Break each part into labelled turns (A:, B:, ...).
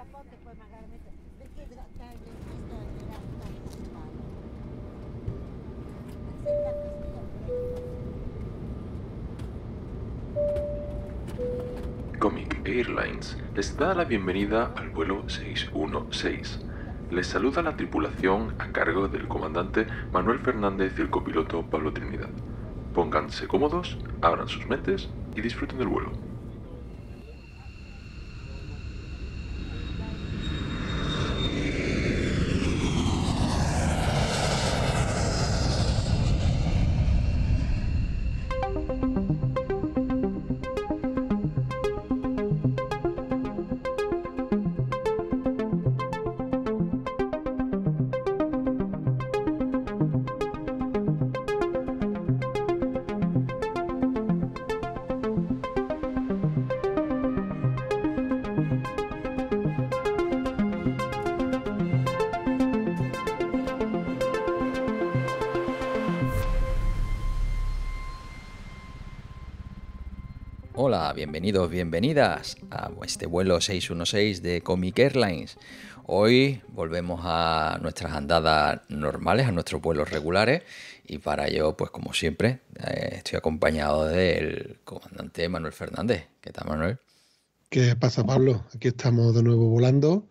A: Pues,
B: Comic Airlines
A: les da la bienvenida al vuelo 616. Les saluda la tripulación a cargo del comandante Manuel Fernández y el copiloto Pablo Trinidad. Pónganse cómodos, abran sus mentes y disfruten del vuelo. bienvenidas a este vuelo 616 de Comic Airlines. Hoy volvemos a nuestras andadas normales, a nuestros vuelos regulares y para ello, pues como siempre, eh, estoy acompañado del comandante Manuel Fernández. ¿Qué tal, Manuel?
B: ¿Qué pasa, Pablo? Aquí estamos de nuevo volando,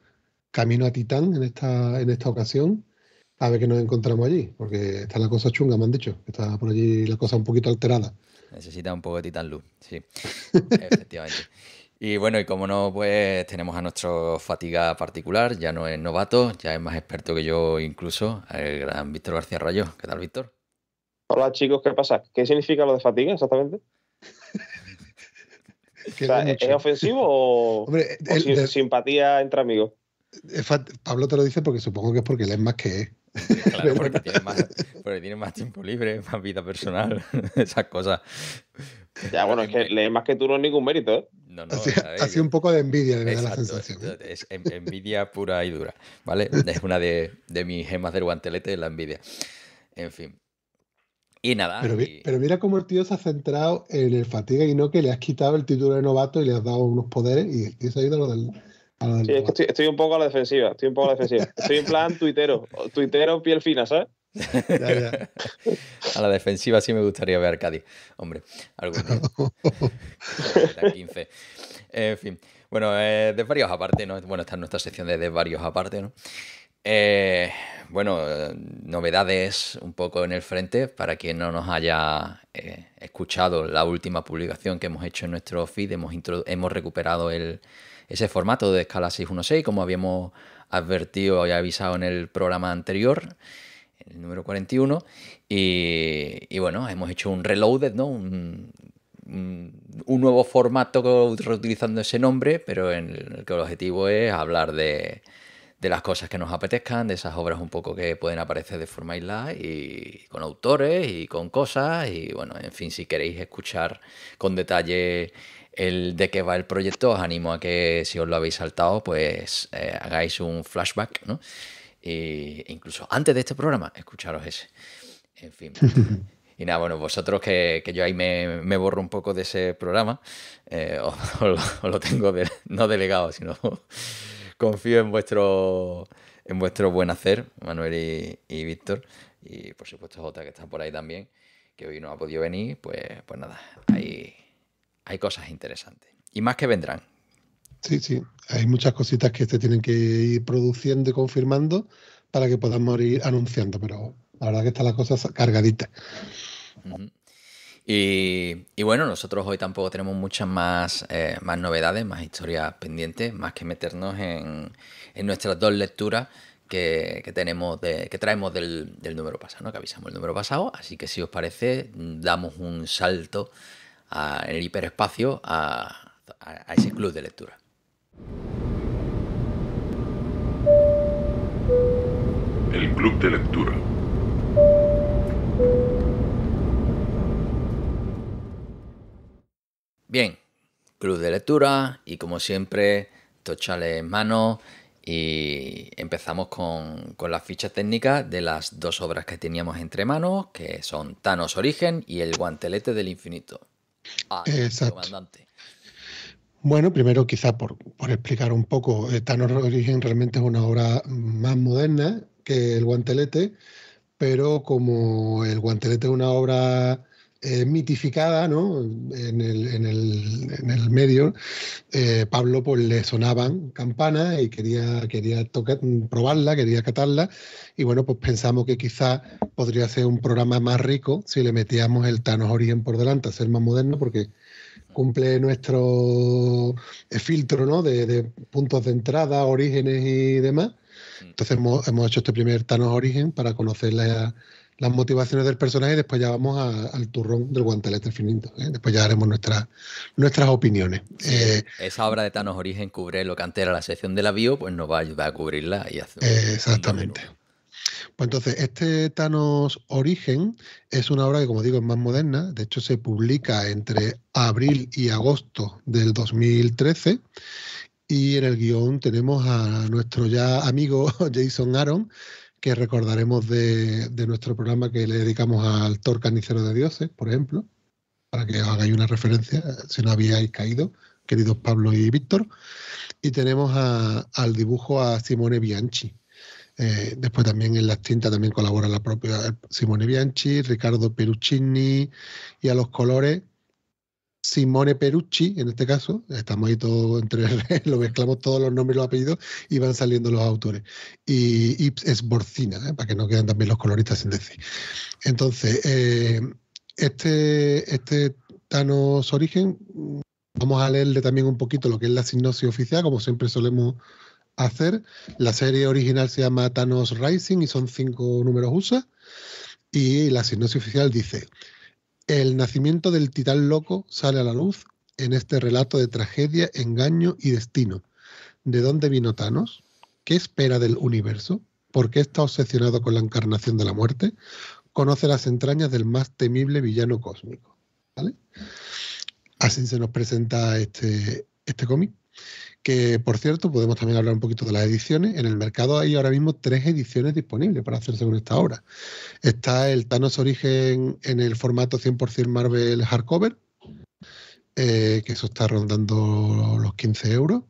B: camino a Titán en esta, en esta ocasión, a ver qué nos encontramos allí, porque está la cosa chunga, me han dicho, está por allí la cosa un poquito alterada
A: necesita un poco de Titan Luz, sí, efectivamente. Y bueno, y como no, pues tenemos a nuestro fatiga particular, ya no es novato, ya es más experto que yo incluso, el gran Víctor García Rayo. ¿Qué tal, Víctor?
C: Hola chicos, ¿qué pasa? ¿Qué significa lo de fatiga exactamente?
B: ¿Es
C: ofensivo o, simpatía entre amigos?
B: Pablo te lo dice porque supongo que es porque él es más que Claro, porque
C: tiene, más, tiempo libre, más vida personal, esas cosas. Ya, bueno, es que lees más que tú no es ningún mérito, ¿eh? No, no, Hace un poco de envidia, la sensación. ¿eh? Es, envidia pura y dura, ¿vale? Es una de,
A: mis gemas del guantelete, la envidia. En fin. Y nada. Pero,
B: mira cómo el tío se ha centrado en el fatiga y no que le has quitado el título de novato y le has dado unos poderes y, ha ido lo del Ah,
C: estoy, un poco a la defensiva, estoy un poco a la defensiva. Estoy en plan tuitero, tuitero piel fina, ¿sabes?
A: A la defensiva sí me gustaría ver Cádiz. Hombre, algún día. 15. En fin. Bueno, eh, de varios aparte, ¿no? Bueno, esta es nuestra sección de, de varios aparte, ¿no? Eh, bueno, novedades un poco en el frente para quien no nos haya eh, escuchado la última publicación que hemos hecho en nuestro feed. Hemos, hemos recuperado el, ese formato de escala 616, como habíamos advertido y avisado en el programa anterior, el número 41. Y, y bueno, hemos hecho un reloaded, ¿no? Un, nuevo formato reutilizando ese nombre, pero en el que el objetivo es hablar de, de las cosas que nos apetezcan, de esas obras un poco que pueden aparecer de forma aislada y con autores y con cosas y bueno, en fin, si queréis escuchar con detalle el de qué va el proyecto, os animo a que si os lo habéis saltado, pues eh, hagáis un flashback, ¿no? E incluso antes de este programa, escucharos ese. En fin. Y nada, bueno, vosotros que, yo ahí me, borro un poco de ese programa, eh, os, lo, tengo no delegado, sino confío en vuestro, en vuestro buen hacer, Manuel y, y Víctor, y por supuesto Jota que está por ahí también, que hoy no ha podido venir, pues, pues nada, ahí hay cosas interesantes. Y más que vendrán.
B: Sí, sí. Hay muchas cositas que se tienen que ir produciendo y confirmando para que podamos ir anunciando, pero la verdad que están las cosas cargaditas.
A: y, bueno, nosotros hoy tampoco tenemos muchas más, eh, más novedades, más historias pendientes, más que meternos en, nuestras dos lecturas que, tenemos que traemos del, número pasado, que avisamos el número pasado. Así que si os parece, damos un salto en el hiperespacio a, ese club de lectura. El club de lectura. Bien, club de lectura y como siempre, tochales en mano y empezamos con las fichas técnicas de las dos obras que teníamos entre manos, que son Thanos Origen y El Guantelete del Infinito. Ah, Exacto.
B: Bueno, primero quizá por, explicar un poco, eh, Thanos Origen realmente es una obra más moderna que El Guantelete, pero como El Guantelete es una obra eh, mitificada ¿no? en, el, medio, eh, Pablo pues, le sonaban campanas y quería, quería tocar, probarla, quería catarla. Y bueno, pues pensamos que quizás podría ser un programa más rico si le metíamos el Thanos Origen por delante, a ser más moderno, porque cumple nuestro eh, filtro ¿no? de, puntos de entrada, orígenes y demás. Mm. Entonces hemos, hemos, hecho este primer Thanos Origen para conocer la, las motivaciones del personaje y después ya vamos al turrón del guantelete finito. ¿eh? Después ya haremos nuestras nuestras opiniones. Eh,
A: esa obra de Thanos Origen cubre lo que antes la sección de la bio, pues nos va a ayudar a cubrirla y eh,
B: exactamente. Pues entonces, este Thanos Origen es una obra que, como digo, es más moderna. De hecho, se publica entre abril y agosto del 2013. Y en el guión tenemos a nuestro ya amigo Jason Aaron, que recordaremos de, nuestro programa que le dedicamos al Thor Carnicero de Dioses, por ejemplo, para que os hagáis una referencia, eh, si no habíais caído, queridos Pablo y Víctor. Y tenemos al dibujo a Simone Bianchi. Eh, después también en las tintas también colabora la propia eh, Simone Bianchi, Ricardo Peruccini y a los colores Simone Perucci, en este caso, estamos ahí todos entre, lo mezclamos todos los nombres y los apellidos y van saliendo los autores. Y es Borcina, ¿eh? para que no quedan también los coloristas sin decir. Entonces, eh, este, este Thanos Origen, vamos a leerle también un poquito lo que es la sinopsis oficial, como siempre solemos hacer. La serie original se llama Thanos Rising y son cinco números USA. Y la sinopsis oficial dice. El nacimiento del titán loco sale a la luz en este relato de tragedia, engaño y destino. ¿De dónde vino Thanos? ¿Qué espera del universo? ¿Por qué está obsesionado con la encarnación de la muerte? Conoce las entrañas del más temible villano cósmico. Así se nos presenta este, este cómic. Que, por cierto, podemos también hablar un poquito de las ediciones. En el mercado hay ahora mismo tres ediciones disponibles para hacerse con esta obra. Está el Thanos Origen en el formato 100% Marvel Hardcover, eh, que eso está rondando los 15 euros.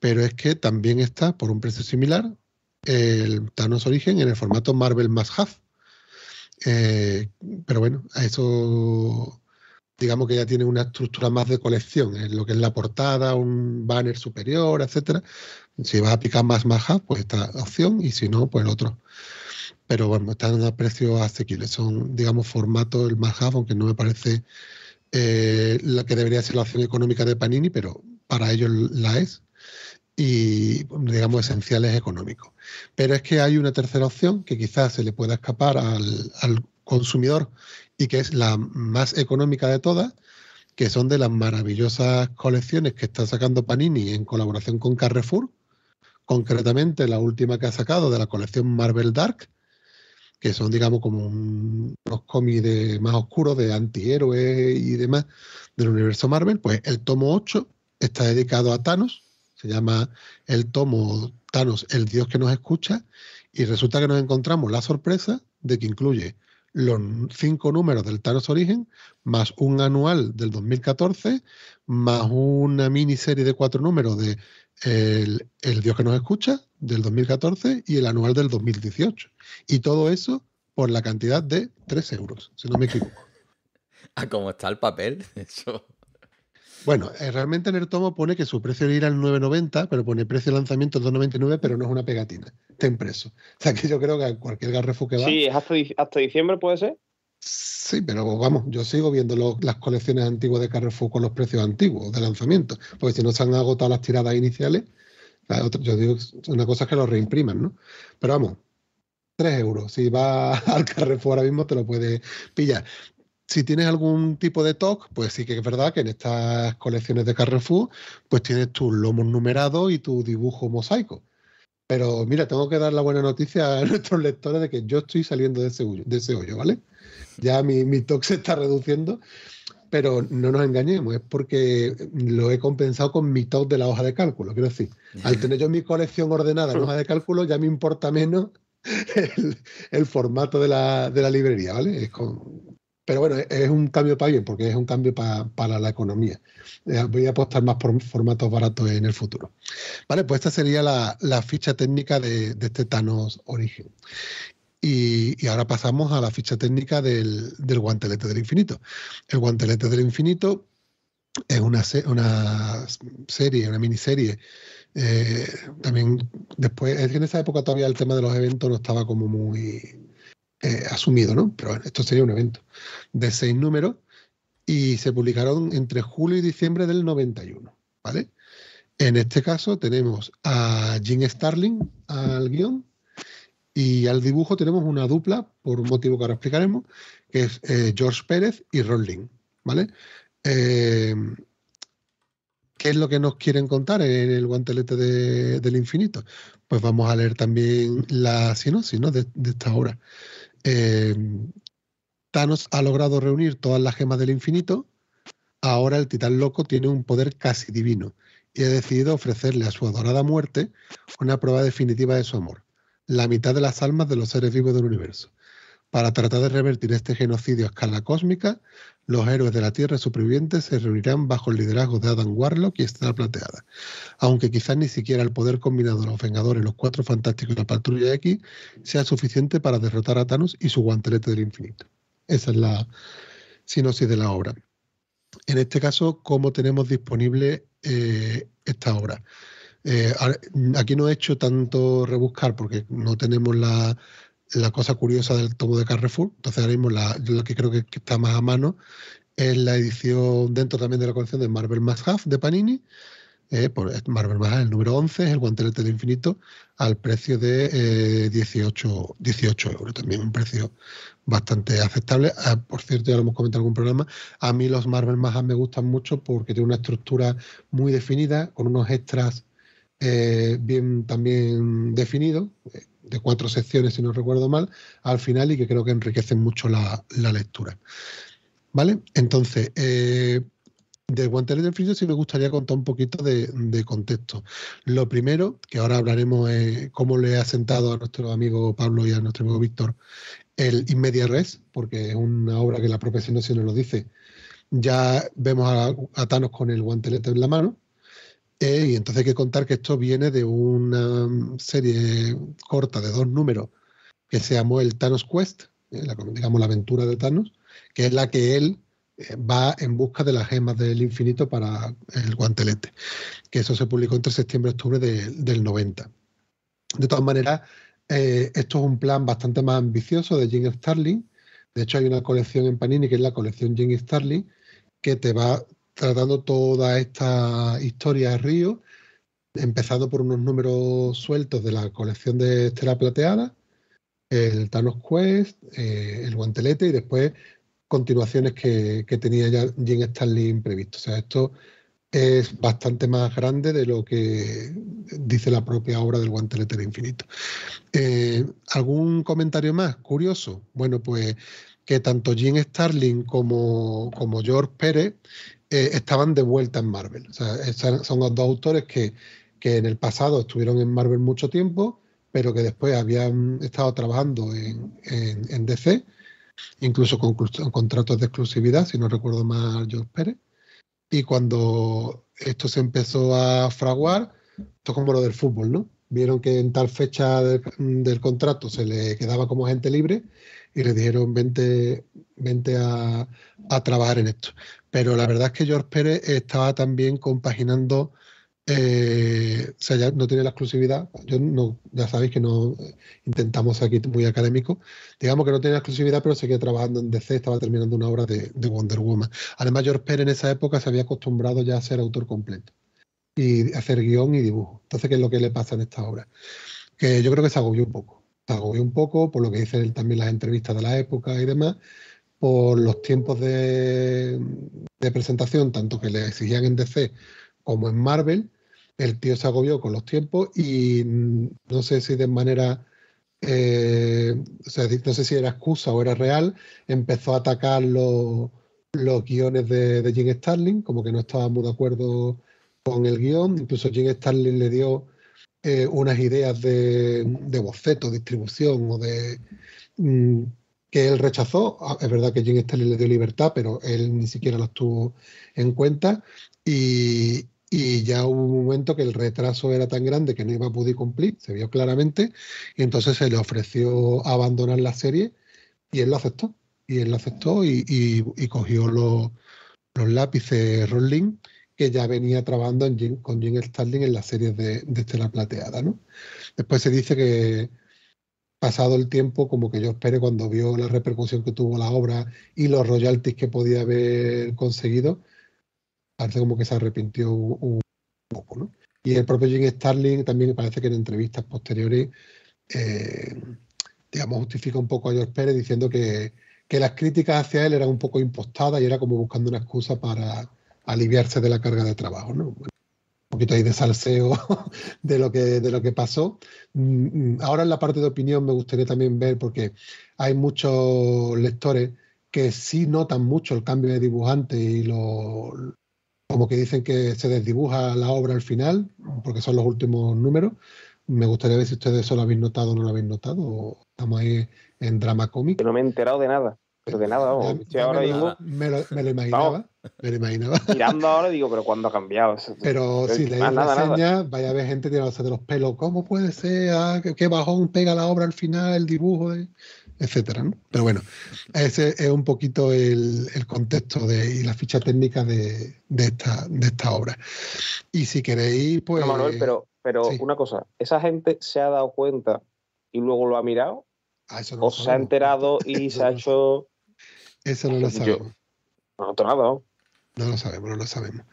B: Pero es que también está, por un precio similar, el Thanos Origen en el formato Marvel más Half. Eh, pero bueno, a eso digamos que ya tiene una estructura más de colección, en lo que es la portada, un banner superior, etcétera. Si vas a picar más maja, pues esta opción, y si no, pues el otro. Pero bueno, están a precios asequibles. Son, digamos, formato el maja, aunque no me parece eh, la que debería ser la opción económica de Panini, pero para ellos la es. Y, digamos, esenciales económico. Pero es que hay una tercera opción que quizás se le pueda escapar al, al consumidor y que es la más económica de todas, que son de las maravillosas colecciones que está sacando Panini en colaboración con Carrefour, concretamente la última que ha sacado de la colección Marvel Dark, que son, digamos, como los unos cómics más oscuros de antihéroes y demás del universo Marvel, pues el tomo 8 está dedicado a Thanos, se llama el tomo Thanos, el Dios que nos escucha, y resulta que nos encontramos la sorpresa de que incluye los cinco números del Thanos Origen, más un anual del 2014, más una miniserie de cuatro números de el, Dios que nos escucha del 2014 y el anual del 2018. Y todo eso por la cantidad de 3 euros, si no me equivoco.
A: Ah, ¿cómo está el papel, eso.
B: Bueno, eh, realmente en el tomo pone que su precio irá al 9.90, pero pone precio de lanzamiento 2.99, pero no es una pegatina. Está impreso. O sea que yo creo que a cualquier Carrefour que va. Sí,
C: hasta, diciembre, puede ser.
B: Sí, pero vamos, yo sigo viendo las colecciones antiguas de Carrefour con los precios antiguos de lanzamiento, porque si no se han agotado las tiradas iniciales, yo digo, una cosa es que lo reimpriman, ¿no? Pero vamos, 3 euros, si va al Carrefour ahora mismo te lo puede pillar. Si tienes algún tipo de TOC, pues sí que es verdad que en estas colecciones de Carrefour, pues tienes tus lomos numerados y tu dibujo mosaico. Pero mira, tengo que dar la buena noticia a nuestros lectores de que yo estoy saliendo de ese hoyo, ¿vale? Ya mi, TOC se está reduciendo, pero no nos engañemos, es porque lo he compensado con mi TOC de la hoja de cálculo. Quiero decir, al tener yo mi colección ordenada en hoja de cálculo, ya me importa menos el, formato de la, de la librería, ¿vale? Es con, pero bueno, e-, es un cambio para bien, porque es un cambio para, la economía. Eh, voy a apostar más por formatos baratos en el futuro. Vale, pues esta sería la, ficha técnica de, este Thanos Origen. Y, y, ahora pasamos a la ficha técnica del, del guantelete del infinito. El guantelete del infinito es una, una serie, una miniserie. Eh, también después, en esa época todavía el tema de los eventos no estaba como muy, eh, asumido, ¿no? Pero bueno, esto sería un evento de seis números y se publicaron entre julio y diciembre del 91, ¿vale? En este caso tenemos a Jim Starling al guión y al dibujo tenemos una dupla, por un motivo que ahora explicaremos, que es eh, George Pérez y Rowling, ¿vale? Eh, ¿Qué es lo que nos quieren contar en el guantelete del infinito? Pues vamos a leer también la sinopsis ¿no? de, de esta obra. Eh, Thanos ha logrado reunir todas las gemas del infinito. Ahora el titán loco tiene un poder casi divino y ha decidido ofrecerle a su adorada muerte una prueba definitiva de su amor, la mitad de las almas de los seres vivos del universo. Para tratar de revertir este genocidio a escala cósmica, los héroes de la Tierra supervivientes se reunirán bajo el liderazgo de Adam Warlock y está Plateada. Aunque quizás ni siquiera el poder combinado de los Vengadores, los Cuatro Fantásticos y la Patrulla X sea suficiente para derrotar a Thanos y su guantelete del infinito. Esa es la sinopsis de la obra. En este caso, ¿cómo tenemos disponible eh, esta obra? Eh, aquí no he hecho tanto rebuscar porque no tenemos la la cosa curiosa del tomo de Carrefour. Entonces, ahora mismo la, lo que creo que está más a mano es la edición dentro también de la colección de Marvel Mass Half de Panini. Eh, por Marvel Más el número 11, el guantelete del infinito, al precio de 18, eh, 18 euros. También un precio bastante aceptable. Ah, por cierto, ya lo hemos comentado en algún programa. A mí los Marvel Más me gustan mucho porque tiene una estructura muy definida, con unos extras eh, bien también definidos, de cuatro secciones, si no recuerdo mal, al final y que creo que enriquecen mucho la, lectura. ¿Vale? Entonces, eh, de Guantelete del Frío sí me gustaría contar un poquito de, contexto. Lo primero, que ahora hablaremos eh, cómo le ha sentado a nuestro amigo Pablo y a nuestro amigo Víctor el Inmedia Res, porque es una obra que la propia no nos lo dice. Ya vemos a, a Thanos con el guantelete en la mano, eh, y entonces hay que contar que esto viene de una serie corta de dos números que se llamó el Thanos Quest, eh, la, digamos la aventura de Thanos, que es la que él eh, va en busca de las gemas del infinito para el guantelete, que eso se publicó entre septiembre y octubre del 90. De todas maneras, esto es un plan bastante más ambicioso de Jim Starling. De hecho, hay una colección en Panini que es la colección Jim Starling, que te va tratando toda esta historia de Río, empezando por unos números sueltos de la colección de Estela Plateada, el Thanos Quest, eh, el Guantelete y después continuaciones que, tenía ya Jim Starling previsto. O sea, esto es bastante más grande de lo que dice la propia obra del Guantelete Infinito. Eh, ¿Algún comentario más curioso? Bueno, pues que tanto Jim Starling como George Pérez eh, estaban de vuelta en Marvel. son los dos autores que, que, en el pasado estuvieron en Marvel mucho tiempo, pero que después habían estado trabajando en, en, DC, incluso con, contratos de exclusividad, si no recuerdo mal, George Pérez. Y cuando esto se empezó a fraguar, esto es como lo del fútbol, ¿no? Vieron que en tal fecha del, contrato se le quedaba como gente libre y le dijeron vente, vente a, a, trabajar en esto. Pero la verdad es que George Pérez estaba también compaginando, eh, o sea, ya no tiene la exclusividad, yo no, ya sabéis que no eh, intentamos aquí muy académico, digamos que no tiene la exclusividad, pero seguía trabajando en DC, estaba terminando una obra de, de Wonder Woman. Además, George Pérez en esa época se había acostumbrado ya a ser autor completo y hacer guión y dibujo. Entonces, ¿qué es lo que le pasa en esta obra? Que yo creo que se agobió un poco. Se agobió un poco por lo que dicen también las entrevistas de la época y demás, por los tiempos de, presentación, tanto que le exigían en DC como en Marvel, el tío se agobió con los tiempos y no sé si de manera, eh, no sé si era excusa o era real, empezó a atacar los, guiones de, de, Jim Starling, como que no estaba muy de acuerdo con el guión, incluso Jim Starling le dio eh, unas ideas de, boceto, distribución o de... Mm, que él rechazó. Ah, es verdad que Jim Stanley le dio libertad, pero él ni siquiera las tuvo en cuenta. Y, ya hubo un momento que el retraso era tan grande que no iba a poder cumplir, se vio claramente, y entonces se le ofreció abandonar la serie y él lo aceptó. Y él lo aceptó y, cogió los, los lápices Rolling que ya venía trabajando con Jim Starling en las series de, de Estela Plateada. ¿no? Después se dice que pasado el tiempo, como que yo esperé cuando vio la repercusión que tuvo la obra y los royalties que podía haber conseguido, parece como que se arrepintió un, poco, ¿no? Y el propio Jim Starling también parece que en entrevistas posteriores, eh, digamos, justifica un poco a George Pérez diciendo que, las críticas hacia él eran un poco impostadas y era como buscando una excusa para aliviarse de la carga de trabajo, ¿no? poquito ahí de salseo de lo que, de lo que pasó. Mm, mm, ahora en la parte de opinión me gustaría también ver, porque hay muchos lectores que sí notan mucho el cambio de dibujante y lo, como que dicen que se desdibuja la obra al final, porque son los últimos números. Me gustaría ver si ustedes eso lo habéis notado o no lo habéis notado. estamos ahí en drama cómico.
C: no me he enterado de nada pero vamos. nada ahora Me
B: lo, imaginaba. Me lo imaginaba. Mirando
C: ahora digo, pero ¿cuándo ha cambiado? Eso? Pero, si lees la enseña
B: vaya a haber gente tirándose de los pelos. ¿Cómo puede ser? Ah, ¿Qué bajón pega la obra al final, el dibujo? De... Eh, etcétera, ¿no? Pero bueno, ese es un poquito el, contexto de, y la ficha técnica de, esta, de esta obra. Y si queréis, pues. pero,
C: pero una cosa, ¿esa gente se ha dado cuenta y luego lo ha mirado? Ah, o se ha enterado y se ha hecho
B: eso no lo sabemos. no, no lo sabemos, no lo sabemos.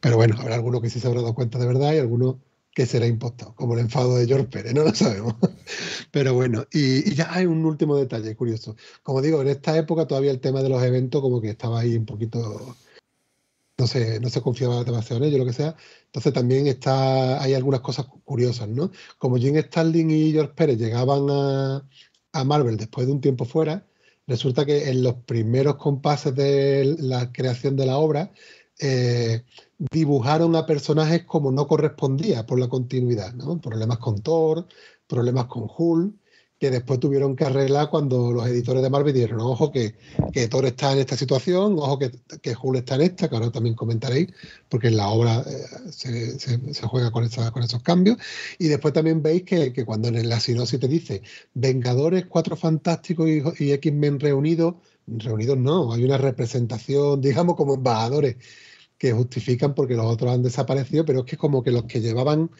B: Pero bueno, habrá algunos que sí se habrá dado cuenta de verdad y alguno que será impostado, como el enfado de George Pérez, no lo sabemos. Pero bueno, y, ya hay un último detalle curioso. Como digo, en esta época todavía el tema de los eventos como que estaba ahí un poquito, no sé, no se confiaba demasiado en ello, lo que sea. Entonces también está, hay algunas cosas curiosas, ¿no? Como Jim Starlin y George Pérez llegaban a, a Marvel después de un tiempo fuera, resulta que en los primeros compases de la creación de la obra eh, dibujaron a personajes como no correspondía por la continuidad, Problemas con Thor, problemas con Hulk, que después tuvieron que arreglar cuando los editores de Marvel dijeron, ojo que, que Thor está en esta situación, ojo que, que está en esta, que ahora también comentaréis, porque en la obra eh, se, juega con, con esos cambios. Y después también veis que, cuando en la sinopsis te dice Vengadores, Cuatro Fantásticos y, y X-Men reunidos, reunidos no, hay una representación, digamos, como embajadores que justifican porque los otros han desaparecido, pero es que como que los que llevaban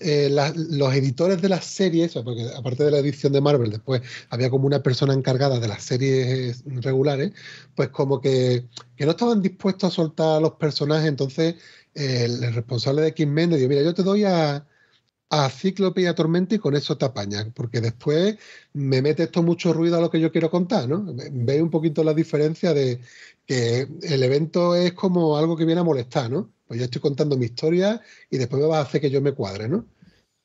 B: eh, los editores de las series, porque aparte de la edición de Marvel, después había como una persona encargada de las series regulares, pues como que, no estaban dispuestos a soltar a los personajes. Entonces, eh, el responsable de Kim men dijo: Mira, yo te doy a, a Cíclope y a Tormenta y con eso te apañas, porque después me mete esto mucho ruido a lo que yo quiero contar, ¿no? Veis un poquito la diferencia de que el evento es como algo que viene a molestar, ¿no? Pues yo estoy contando mi historia y después me vas a hacer que yo me cuadre, ¿no?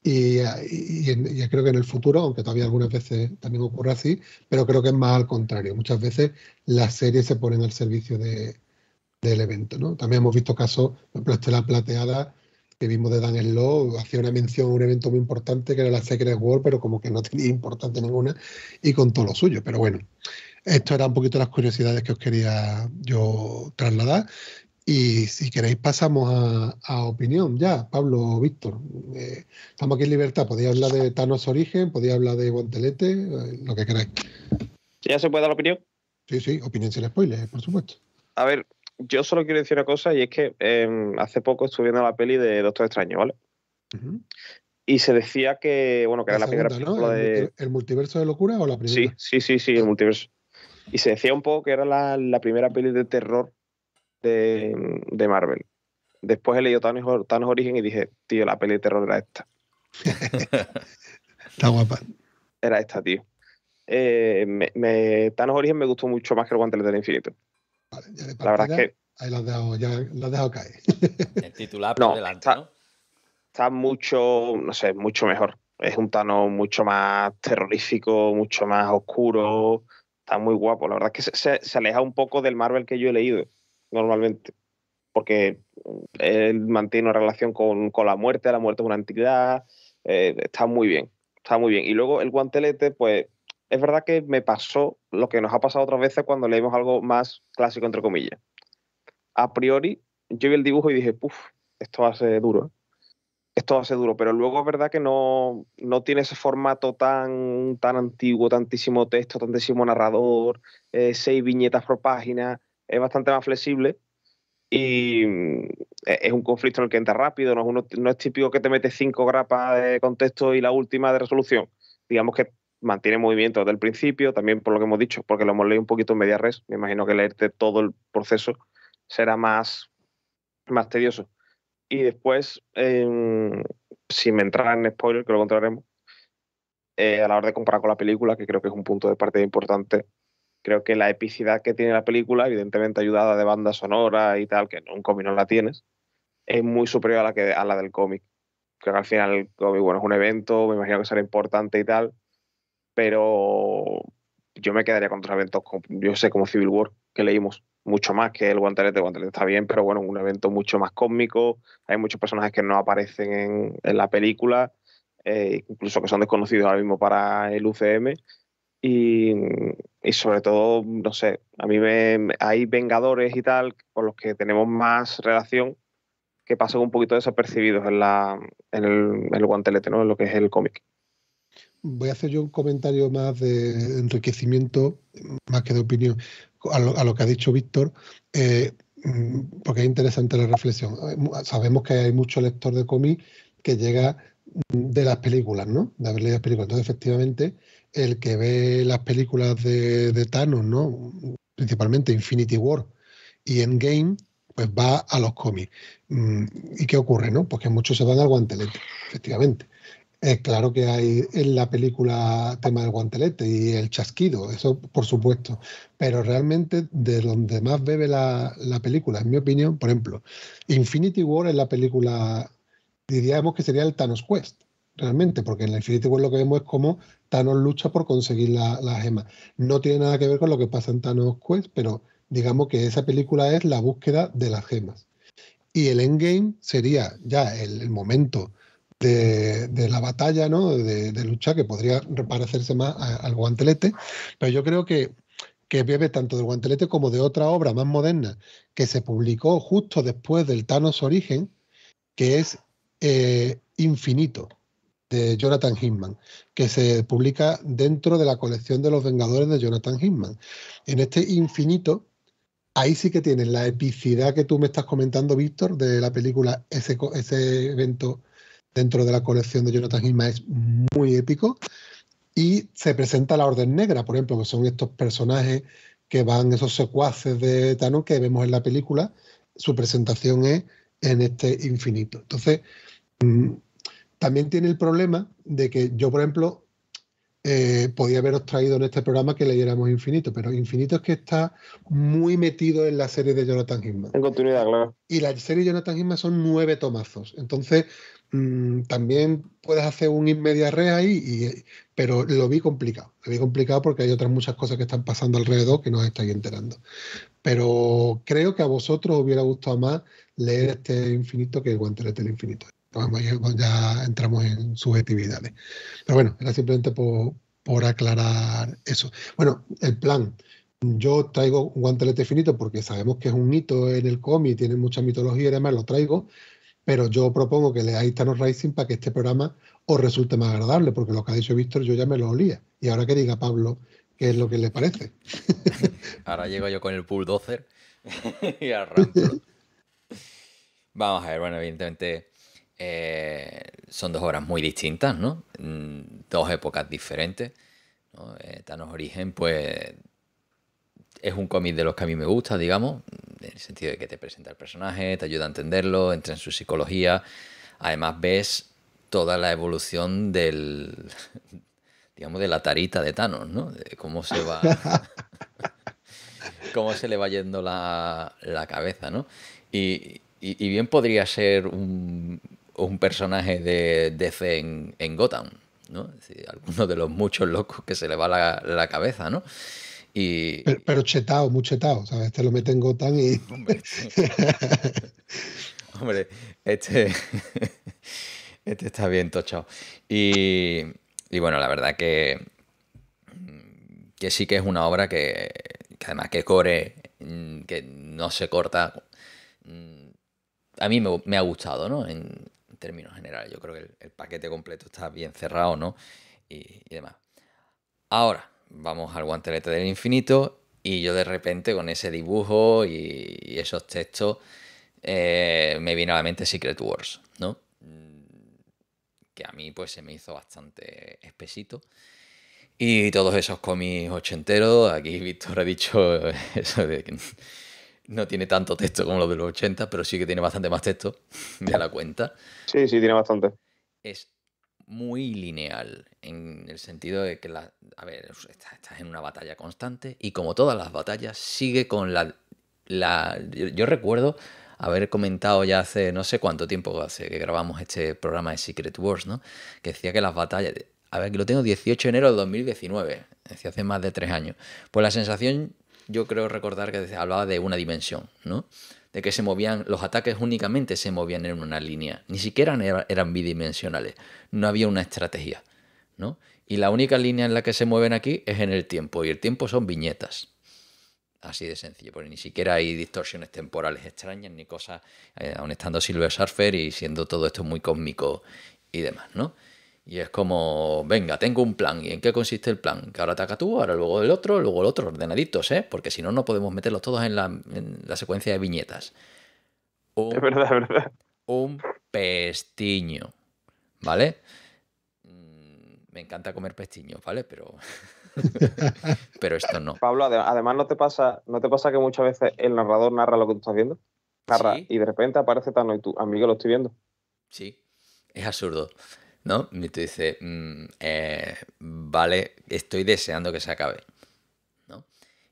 B: Y, y, creo que en el futuro, aunque todavía algunas veces también ocurre así, pero creo que es más al contrario. Muchas veces las series se ponen al servicio del evento. También hemos visto casos, por ejemplo, la Plateada, que vimos de Dan Slow, hacía una mención a un evento muy importante que era la Secret World, pero como que no tenía importancia ninguna y con todo lo suyo. Pero bueno, esto era un poquito las curiosidades que os quería yo trasladar. Y si queréis pasamos a, opinión ya, Pablo, o Víctor. Eh, estamos aquí en libertad, podéis hablar de Thanos Origen, podéis hablar de Guantelete, eh, lo que queráis.
C: ¿Ya se puede dar la opinión?
B: Sí, sí, opinión sin spoilers, por supuesto.
C: A ver, yo solo quiero decir una cosa y es que em, hace poco estuve viendo la peli de Doctor Extraño, ¿vale? Y se decía que, bueno, que era la primera película ¿El, de...
B: ¿El multiverso de locura o la primera?
C: Sí, sí, sí, sí, el multiverso. Y se decía un poco que era la primera peli de terror de, Marvel. Después he leído Thanos, Thanos, Origen y dije, tío, la peli de terror era esta. Está guapa. Era esta, tío. Eh, Thanos Origen me gustó mucho más que el Guantelete del Infinito. la verdad es
B: que. Ahí lo has caer. el titular por no,
C: está, mucho, no sé, mucho mejor. Es un Thanos mucho más terrorífico, mucho más oscuro. Está muy guapo. La verdad es que se aleja un poco del Marvel que yo he leído normalmente, porque él mantiene una relación con, la muerte, la muerte es una antigüedad, eh, está muy bien, está muy bien. Y luego el guantelete, pues es verdad que me pasó lo que nos ha pasado otras veces cuando leemos algo más clásico, entre comillas. A priori, yo vi el dibujo y dije, puff, esto va a ser duro. ¿eh? Esto va a ser duro, pero luego es verdad que no, no tiene ese formato tan, tan antiguo, tantísimo texto, tantísimo narrador, eh, seis viñetas por página es bastante más flexible y mm, e-, es un conflicto en el que entra rápido, no es, típico que te metes cinco grapas de contexto y la última de resolución. Digamos que mantiene movimiento desde el principio, también por lo que hemos dicho, porque lo hemos leído un poquito en media res, me imagino que leerte todo el proceso será más, más tedioso. Y después, eh, em, si entrar en spoiler, que lo encontraremos, eh, a la hora de comparar con la película, que creo que es un punto de partida importante, creo que la epicidad que tiene la película, evidentemente ayudada de banda sonora y tal, que en un cómic no la tienes, es muy superior a la, que, a la del cómic. Creo que al final el cómic, bueno, es un evento, me imagino que será importante y tal, pero yo me quedaría con otros eventos, yo sé, como Civil War, que leímos mucho más que el guantelete. El guantelete está bien, pero bueno, un evento mucho más cósmico. Hay muchos personajes que no aparecen en, la película, eh, incluso que son desconocidos ahora mismo para el UCM. Y, sobre todo, no sé, a mí me, hay Vengadores y tal con los que tenemos más relación que pasan un poquito desapercibidos en, la, el, guantelete, ¿no? en lo que es el cómic.
B: Voy a hacer yo un comentario más de enriquecimiento, más que de opinión, a lo, que ha dicho Víctor. Eh, mm, porque es interesante la reflexión. Sabemos que hay mucho lector de cómic que llega de las películas, ¿no? De haber leído las películas. Entonces, efectivamente, el que ve las películas de, Thanos, ¿no? Principalmente Infinity War y Endgame, pues va a los cómics. Mm, ¿Y qué ocurre, no? Porque pues muchos se van al guantelete, efectivamente. es eh, claro que hay en la película tema del guantelete y el chasquido, eso por supuesto, pero realmente de donde más bebe la, la película, en mi opinión, por ejemplo, Infinity War es la película diríamos que sería el Thanos Quest, realmente, porque en la Infinity War lo que vemos es como Thanos lucha por conseguir las gemas No tiene nada que ver con lo que pasa en Thanos Quest, pero digamos que esa película es la búsqueda de las gemas. Y el endgame sería ya el, momento de, la batalla, ¿no? De, lucha, que podría parecerse más al guantelete, pero yo creo que que bebe tanto del guantelete como de otra obra más moderna que se publicó justo después del Thanos Origen, que es eh, infinito de Jonathan Hickman, que se publica dentro de la colección de los Vengadores de Jonathan Hickman. En este Infinito, ahí sí que tienes la epicidad que tú me estás comentando, Víctor, de la película, ese, ese evento dentro de la colección de Jonathan Hickman es muy épico. Y se presenta la Orden Negra, por ejemplo, que son estos personajes que van, esos secuaces de Thanos que vemos en la película, su presentación es en este infinito. Entonces, también tiene el problema de que yo, por ejemplo, eh, podía haberos traído en este programa que leyéramos Infinito, pero Infinito es que está muy metido en la serie de Jonathan Hickman.
C: En continuidad, claro.
B: Y la serie de Jonathan Hickman son nueve tomazos. Entonces, mm, también puedes hacer un inmedia ahí, pero lo vi complicado. Lo vi complicado porque hay otras muchas cosas que están pasando alrededor que no os estáis enterando. Pero creo que a vosotros hubiera gustado más leer este Infinito que el del Infinito ya entramos en subjetividades. Pero bueno, era simplemente por, aclarar eso. Bueno, el plan. Yo traigo un guantelete finito porque sabemos que es un hito en el cómic, tiene mucha mitología y demás, lo traigo, pero yo propongo que leáis Thanos racing para que este programa os resulte más agradable, porque lo que ha dicho Víctor yo ya me lo olía. Y ahora que diga Pablo qué es lo que le parece.
A: ahora llego yo con el bulldozer y arranco. Vamos a ver, bueno, evidentemente eh, son dos obras muy distintas, ¿no? Mm, dos épocas diferentes. Eh, Thanos Origen, pues es un cómic de los que a mí me gusta, digamos, mm, en el sentido de que te presenta el personaje, te ayuda a entenderlo, entra en su psicología. Además ves toda la evolución del, digamos, de la tarita de Thanos, ¿no? De cómo se va... cómo se le va yendo la, la cabeza, ¿no? y, bien podría ser un, un personaje de DC en, Gotham, ¿no? Es alguno de los muchos locos que se le va la, cabeza, ¿no? pero,
B: chetado, chetao, muy chetao, ¿sabes? Te este lo mete en Gotham y...
A: Hombre, este, este está bien tochado. Y, bueno, la verdad que, que sí que es una obra que, que además que core, que no se corta mm, a mí me, ha gustado, ¿no? términos generales. Yo creo que el, paquete completo está bien cerrado, ¿no? Y, demás. Ahora, vamos al guantelete del infinito y yo de repente con ese dibujo y, esos textos eh, me vino a la mente Secret Wars, ¿no? Mm, que a mí pues se me hizo bastante espesito. Y todos esos cómics ochenteros, aquí Víctor ha dicho eso de... que no tiene tanto texto como los de los 80, pero sí que tiene bastante más texto, ya la cuenta.
C: Sí, sí, tiene bastante.
A: Es muy lineal, en el sentido de que, la, a ver, estás, en una batalla constante y como todas las batallas, sigue con la... la yo, recuerdo haber comentado ya hace no sé cuánto tiempo hace que grabamos este programa de Secret Wars, ¿no? Que decía que las batallas... A ver, que lo tengo 18 de enero de 2019, decía hace más de tres años. Pues la sensación yo creo recordar que hablaba de una dimensión, ¿no? De que se movían, los ataques únicamente se movían en una línea, ni siquiera eran bidimensionales, no había una estrategia, ¿no? Y la única línea en la que se mueven aquí es en el tiempo, y el tiempo son viñetas. Así de sencillo, porque ni siquiera hay distorsiones temporales extrañas ni cosas, eh, aun estando Silver Surfer y siendo todo esto muy cósmico y demás, ¿no? Y es como, venga, tengo un plan. ¿Y en qué consiste el plan? Que ahora ataca tú, ahora luego el otro, luego el otro, ordenaditos, ¿eh? Porque si no, no podemos meterlos todos en la, secuencia de viñetas. es verdad, es verdad. Un pestiño,
C: ¿vale? Mm, me encanta comer pestiños, ¿vale? Pero pero esto no. Pablo, además no te pasa, no te pasa que muchas veces el narrador narra lo que tú estás viendo, narra y de repente aparece Tano y tú, amigo, lo estoy viendo. Sí,
A: es absurdo. ¿no? Y tú dices, mm, eh, vale, estoy deseando que se acabe, ¿no?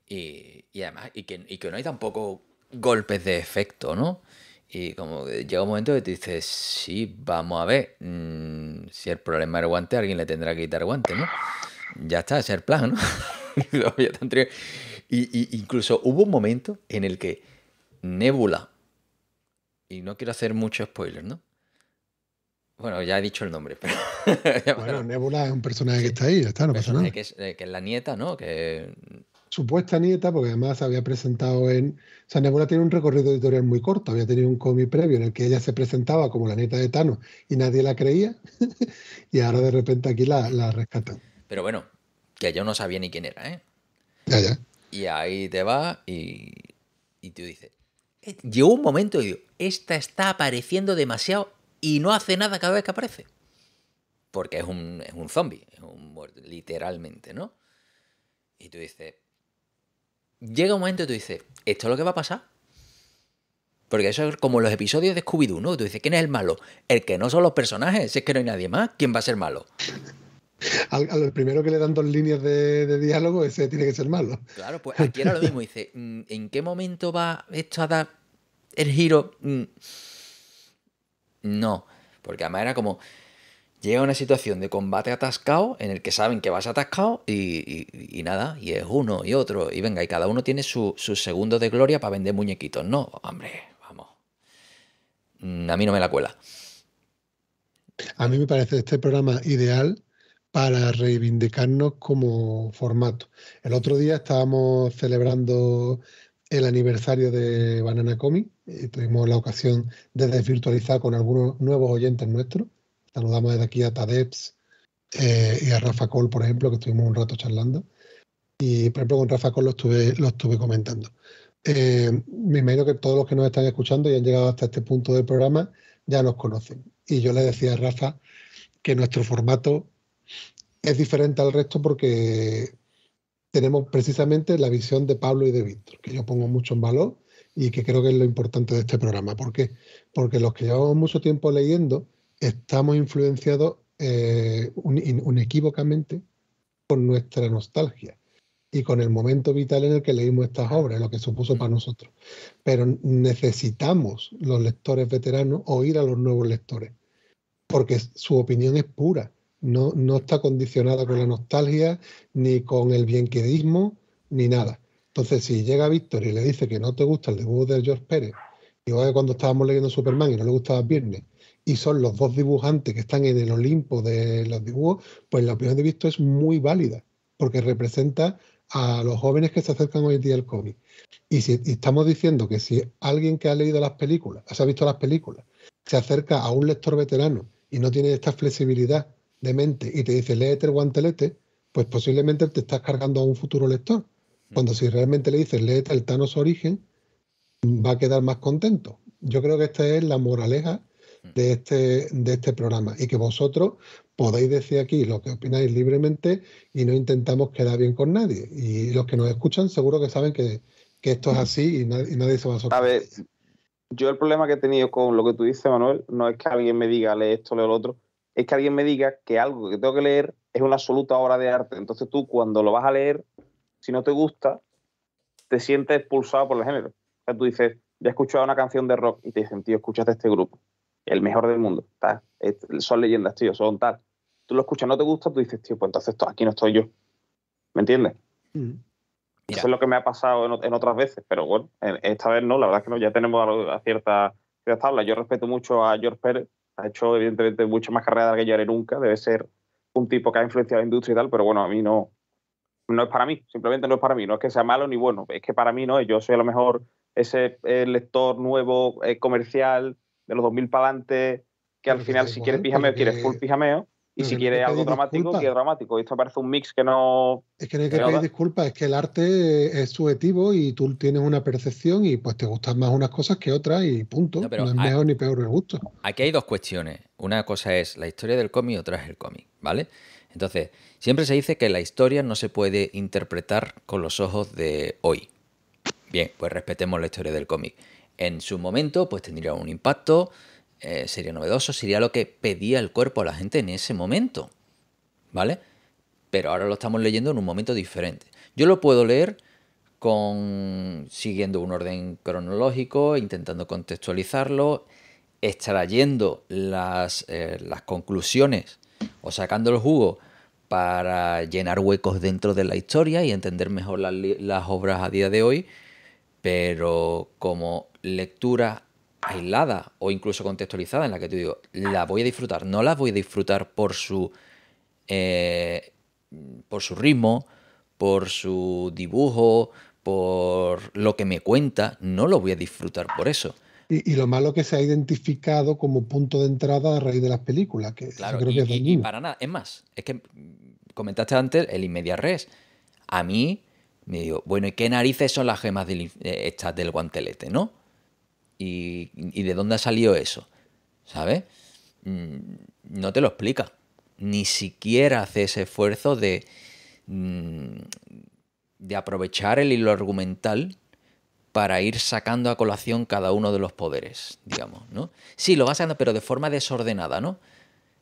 A: Y, además, y que, no hay tampoco golpes de efecto, ¿no? Y como llega un momento que te dices, sí, vamos a ver, mm, si el problema era el guante, alguien le tendrá que quitar el guante, ¿no? Ya está, ese es el plan, ¿no? y, y, incluso hubo un momento en el que Nebula, y no quiero hacer mucho spoiler, ¿no? Bueno, ya he dicho el nombre, bueno,
B: Nebula es un personaje que está ahí, está, no pasa nada. Eh, que
A: es, la nieta, ¿no?
B: supuesta nieta, porque además se había presentado en. O sea, Nebula tiene un recorrido editorial muy corto, había tenido un cómic previo en el que ella se presentaba como la nieta de Thanos y nadie la creía, y ahora de repente aquí la, rescatan.
A: Pero bueno, que yo no sabía ni quién era, ¿eh? Ya, ya. Y ahí te va y, y tú dices. Llegó un momento y digo, esta está apareciendo demasiado y no hace nada cada vez que aparece. Porque es un, es un zombie, es un literalmente, ¿no? Y tú dices, llega un momento y tú dices, ¿esto es lo que va a pasar? Porque eso es como los episodios de Scooby-Doo, ¿no? Tú dices, ¿quién es el malo? El que no son los personajes, si es que no hay nadie más, ¿quién va a ser malo?
B: Al, primero que le dan dos líneas de, diálogo, ese tiene que ser malo.
A: Claro, pues aquí era lo mismo. Dice, mm, ¿en qué momento va esto a dar el giro? Mm, no, porque además era como, llega una situación de combate atascado en el que saben que vas atascado y, nada, y es uno y otro, y venga, y cada uno tiene su, segundo de gloria para vender muñequitos. No, hombre, vamos. Mm, a mí no me la cuela.
B: A mí me parece este programa ideal para reivindicarnos como formato. El otro día estábamos celebrando el aniversario de Banana Comic eh, tuvimos la ocasión de desvirtualizar con algunos nuevos oyentes nuestros. Saludamos desde aquí a Tadeps eh, y a Rafa Col, por ejemplo, que estuvimos un rato charlando. Y por ejemplo con Rafa Col lo estuve, lo estuve comentando. Eh, me imagino que todos los que nos están escuchando y han llegado hasta este punto del programa ya nos conocen. Y yo le decía a Rafa que nuestro formato es diferente al resto porque tenemos precisamente la visión de Pablo y de Víctor, que yo pongo mucho en valor y que creo que es lo importante de este programa. ¿Por qué? Porque los que llevamos mucho tiempo leyendo estamos influenciados eh, unequívocamente por nuestra nostalgia y con el momento vital en el que leímos estas obras, lo que supuso para nosotros. Pero necesitamos los lectores veteranos oír a los nuevos lectores, porque su opinión es pura, no, no está condicionada con la nostalgia, ni con el bienquedismo, ni nada. Entonces, si llega Víctor y le dice que no te gusta el dibujo de George Pérez, igual que cuando estábamos leyendo Superman y no le gustaba Viernes, y son los dos dibujantes que están en el Olimpo de los dibujos, pues la opinión de Víctor es muy válida, porque representa a los jóvenes que se acercan hoy día al cómic. Y si estamos diciendo que si alguien que ha leído las películas, se ha visto las películas, se acerca a un lector veterano y no tiene esta flexibilidad de mente y te dice léete el guantelete, pues posiblemente te estás cargando a un futuro lector cuando si realmente le dices, léete el Thanos Origen, va a quedar más contento. Yo creo que esta es la moraleja mm. de este, de este programa y que vosotros podéis decir aquí lo que opináis libremente y no intentamos quedar bien con nadie. Y los que nos escuchan seguro que saben que, esto es mm. así y, nadie se va a sorprender. A ver,
C: yo el problema que he tenido con lo que tú dices, Manuel, no es que alguien me diga lee esto, lee lo otro, es que alguien me diga que algo que tengo que leer es una absoluta obra de arte. Entonces tú cuando lo vas a leer si no te gusta, te sientes expulsado por el género. O sea, tú dices, ya he escuchado una canción de rock y te dicen, tío, a este grupo, el mejor del mundo, son leyendas, tío, son tal. Tú lo escuchas, no te gusta, tú dices, tío, pues entonces aquí no estoy yo. ¿Me entiendes? Mm. Eso es lo que me ha pasado en, otras veces, pero bueno, esta vez no, la verdad es que no, ya tenemos a, a cierta tabla. Yo respeto mucho a George Pérez, ha hecho evidentemente mucho más carrera de que yo haré nunca, debe ser un tipo que ha influenciado la industria y tal, pero bueno, a mí no, no es para mí, simplemente no es para mí, no es que sea malo ni bueno, es que para mí no yo soy a lo mejor ese lector nuevo eh, comercial de los 2000 para adelante, que al final si quieres pijameo, quieres full pijameo, y si quieres algo dramático, quieres dramático. Y esto parece un mix que no... Es que no hay que, pedir
B: disculpas, es que el arte es subjetivo y tú tienes una percepción y pues te gustan más unas cosas que otras y punto. No, es mejor ni peor el gusto.
A: Aquí hay dos cuestiones. Una cosa es la historia del cómic y otra es el cómic, ¿vale? Entonces, siempre se dice que la historia no se puede interpretar con los ojos de hoy. Bien, pues respetemos la historia del cómic. En su momento, pues tendría un impacto, eh, sería novedoso, sería lo que pedía el cuerpo a la gente en ese momento. ¿Vale? Pero ahora lo estamos leyendo en un momento diferente. Yo lo puedo leer con siguiendo un orden cronológico, intentando contextualizarlo, extrayendo las eh, conclusiones o sacando el jugo para llenar huecos dentro de la historia y entender mejor las, obras a día de hoy, pero como lectura aislada o incluso contextualizada en la que te digo, la voy a disfrutar, no la voy a disfrutar por su, eh, por su ritmo, por su dibujo, por lo que me cuenta, no lo voy a disfrutar por
B: eso y, lo malo que se ha identificado como punto de entrada a raíz de las películas, que creo que es y
A: para nada, es más, es que mm, comentaste antes el Inmedia A mí me digo, bueno, ¿y qué narices son las gemas eh, estas del guantelete, no? ¿Y, de dónde ha salido eso? ¿Sabes? Mm, no te lo explica. Ni siquiera hace ese esfuerzo de, mm, de aprovechar el hilo argumental para ir sacando a colación cada uno de los poderes, digamos, ¿no? Sí, lo vas sacando, pero de forma desordenada, ¿no?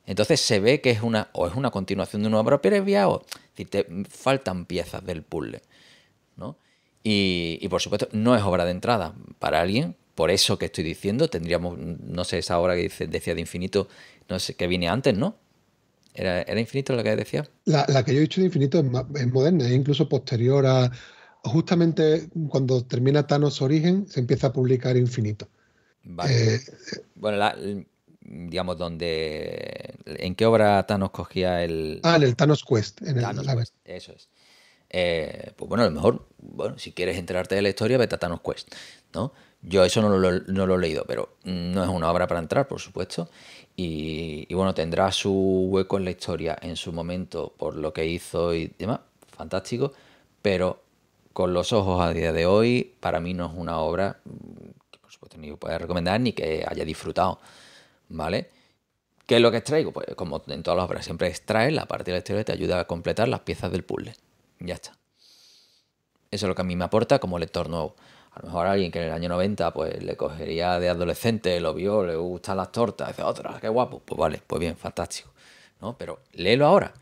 A: Entonces se ve que es una, o es una continuación de una obra previa, o si te faltan piezas del puzzle, ¿no? Y, por supuesto, no es obra de entrada para alguien, por eso que estoy diciendo, tendríamos, no sé, esa obra que dice, decía de infinito, no sé, que viene antes, ¿no? ¿Era, infinito lo que decía?
B: La, que yo he dicho de infinito es, moderna, es incluso posterior a, justamente cuando termina Thanos Origen, se empieza a publicar Infinito.
A: Eh, bueno, digamos, donde. ¿En qué obra Thanos cogía el. Ah, en el
B: Thanos Quest. eso
A: es. Eh, pues bueno, a lo mejor, bueno, si quieres enterarte de la historia, vete a Thanos Quest, ¿no? Yo eso no lo, he leído, pero no es una obra para entrar, por supuesto. Y, y, bueno, tendrá su hueco en la historia en su momento por lo que hizo y demás, fantástico, pero con los ojos a día de hoy, para mí no es una obra que por supuesto ni pueda recomendar ni que haya disfrutado, ¿vale? ¿Qué es lo que extraigo? Pues como en todas las obras, siempre extraes la parte de te ayuda a completar las piezas del puzzle. Ya está. Eso es lo que a mí me aporta como lector nuevo. A lo mejor alguien que en el año 90 pues le cogería de adolescente, lo vio, le gustan las tortas, dice, otra, qué guapo. Pues vale, pues bien, fantástico. ¿no? Pero léelo ahora.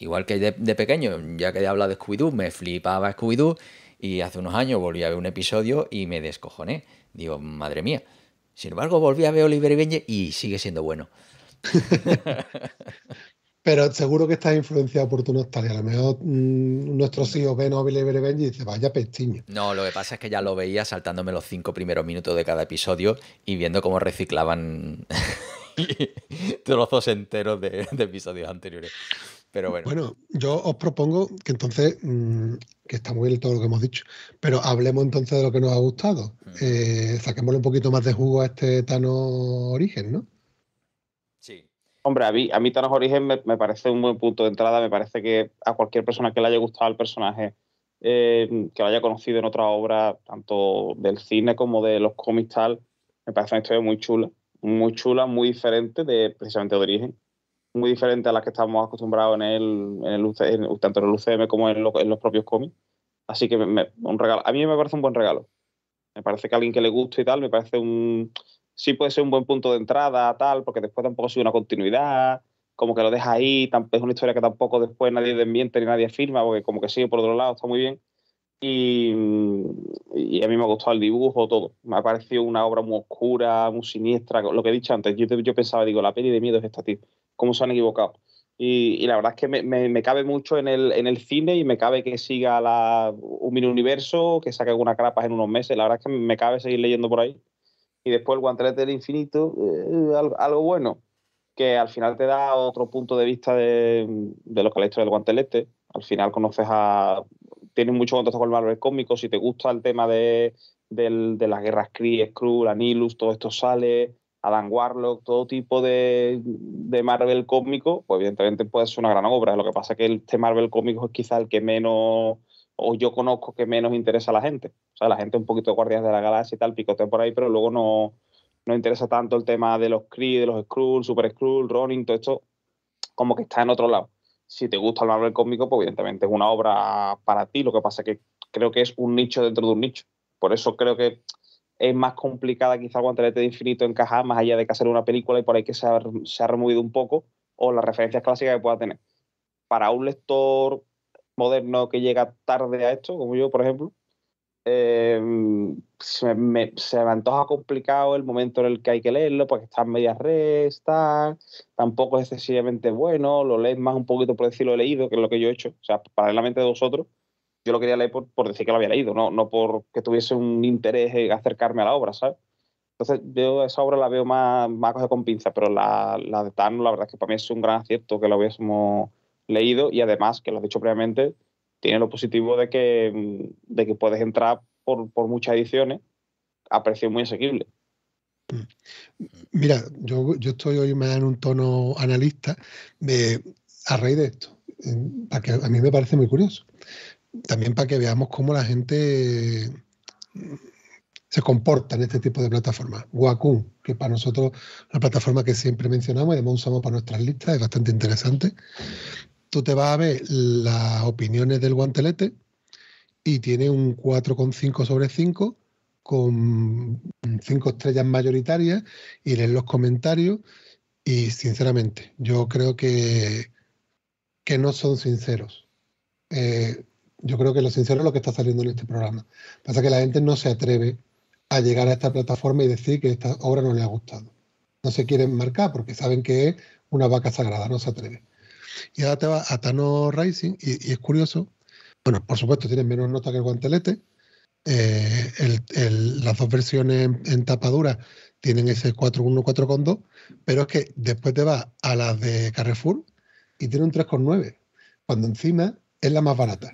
A: Igual que de, pequeño, ya que he hablado de Scooby-Doo, me flipaba Scooby-Doo y hace unos años volví a ver un episodio y me descojoné. Digo, madre mía. Sin embargo, volví a ver Oliver y Benji y sigue siendo bueno.
B: Pero seguro que estás influenciado por tu nostalgia. A lo mejor mm, nuestros hijos ven Oliver y Benji y dicen, vaya pestiño.
A: No, lo que pasa es que ya lo veía saltándome los cinco primeros minutos de cada episodio y viendo cómo reciclaban trozos enteros de episodios anteriores bueno.
B: yo os propongo que entonces, mm, que está muy bien todo lo que hemos dicho, pero hablemos entonces de lo que nos ha gustado. saquemos mm. eh, saquémosle un poquito más de jugo a este Thanos Origen, ¿no?
C: Sí. Hombre, a mí, a Thanos Origen me, parece un buen punto de entrada. Me parece que a cualquier persona que le haya gustado el personaje, eh, que lo haya conocido en otra obra, tanto del cine como de los cómics, tal, me parece una historia muy chula. Muy chula, muy diferente de precisamente de origen muy diferente a las que estamos acostumbrados en el, tanto en el UCM como en, los propios cómics. Así que un regalo. A mí me parece un buen regalo. Me parece que a alguien que le guste y tal, me parece un. Sí puede ser un buen punto de entrada, tal, porque después tampoco sigue una continuidad, como que lo deja ahí, es una historia que tampoco después nadie desmiente ni nadie firma, porque como que sigue por otro lado, está muy bien. Y, a mí me ha gustado el dibujo, todo. Me ha parecido una obra muy oscura, muy siniestra, lo que he dicho antes. Yo, yo pensaba, digo, la peli de miedo es esta, tío cómo se han equivocado. Y, la verdad es que me, cabe mucho en el, en el cine y me cabe que siga la, un mini universo, que saque algunas crapas en unos meses. La verdad es que me cabe seguir leyendo por ahí. Y después el guantelete del infinito, eh, algo, bueno, que al final te da otro punto de vista de, de los historia del guantelete. Al final conoces a... Tienes mucho contacto con el Marvel cómico. Si te gusta el tema de, de las guerras Kree, Skrull, Anilus, todo esto sale. Adam Warlock, todo tipo de, Marvel cómico, pues evidentemente puede ser una gran obra. Lo que pasa es que este Marvel cómico es quizá el que menos, o yo conozco que menos interesa a la gente. O sea, la gente un poquito de Guardias de la Galaxia y tal, picote por ahí, pero luego no, no interesa tanto el tema de los Kree, de los Skrull, Super Skrull, Ronin, todo esto, como que está en otro lado. Si te gusta el Marvel cómico, pues evidentemente es una obra para ti. Lo que pasa es que creo que es un nicho dentro de un nicho. Por eso creo que es más complicada quizá Guantelete de Infinito encaja más allá de que hacer una película y por ahí que se ha, removido un poco, o las referencias clásicas que pueda tener. Para un lector moderno que llega tarde a esto, como yo, por ejemplo, eh, se, me, antoja complicado el momento en el que hay que leerlo, porque está en medias resta, tampoco es excesivamente bueno, lo lees más un poquito por decirlo he leído, que es lo que yo he hecho, o sea, paralelamente de vosotros, yo lo quería leer por, decir que lo había leído, no, no por tuviese un interés en acercarme a la obra, ¿sabes? Entonces, yo esa obra la veo más, más con pinza, pero la, de Tano, la verdad es que para mí es un gran acierto que lo hubiésemos leído y además, que lo has dicho previamente, tiene lo positivo de que, mm, que puedes entrar por, muchas ediciones a precio muy asequible.
B: Mm. Mira, yo, yo estoy hoy más en un tono analista de, a raíz de esto, porque a mí me parece muy curioso también para que veamos cómo la gente se comporta en este tipo de plataformas. Wacom, que para nosotros la plataforma que siempre mencionamos y además usamos para nuestras listas, es bastante interesante. Tú te vas a ver las opiniones del guantelete y tiene un 4,5 sobre 5 con 5 estrellas mayoritarias y lees los comentarios y sinceramente yo creo que, que no son sinceros. Eh, yo creo que lo sincero es lo que está saliendo en este programa. Pasa que la gente no se atreve a llegar a esta plataforma y decir que esta obra no le ha gustado. No se quieren marcar porque saben que es una vaca sagrada, no se atreve. Y ahora te vas a Tano Rising y, es curioso. Bueno, por supuesto, tienen menos nota que el guantelete. Eh, las dos versiones en, tapadura tienen ese 4.1, 4.2, pero es que después te vas a las de Carrefour y tiene un 3.9, cuando encima es la más barata.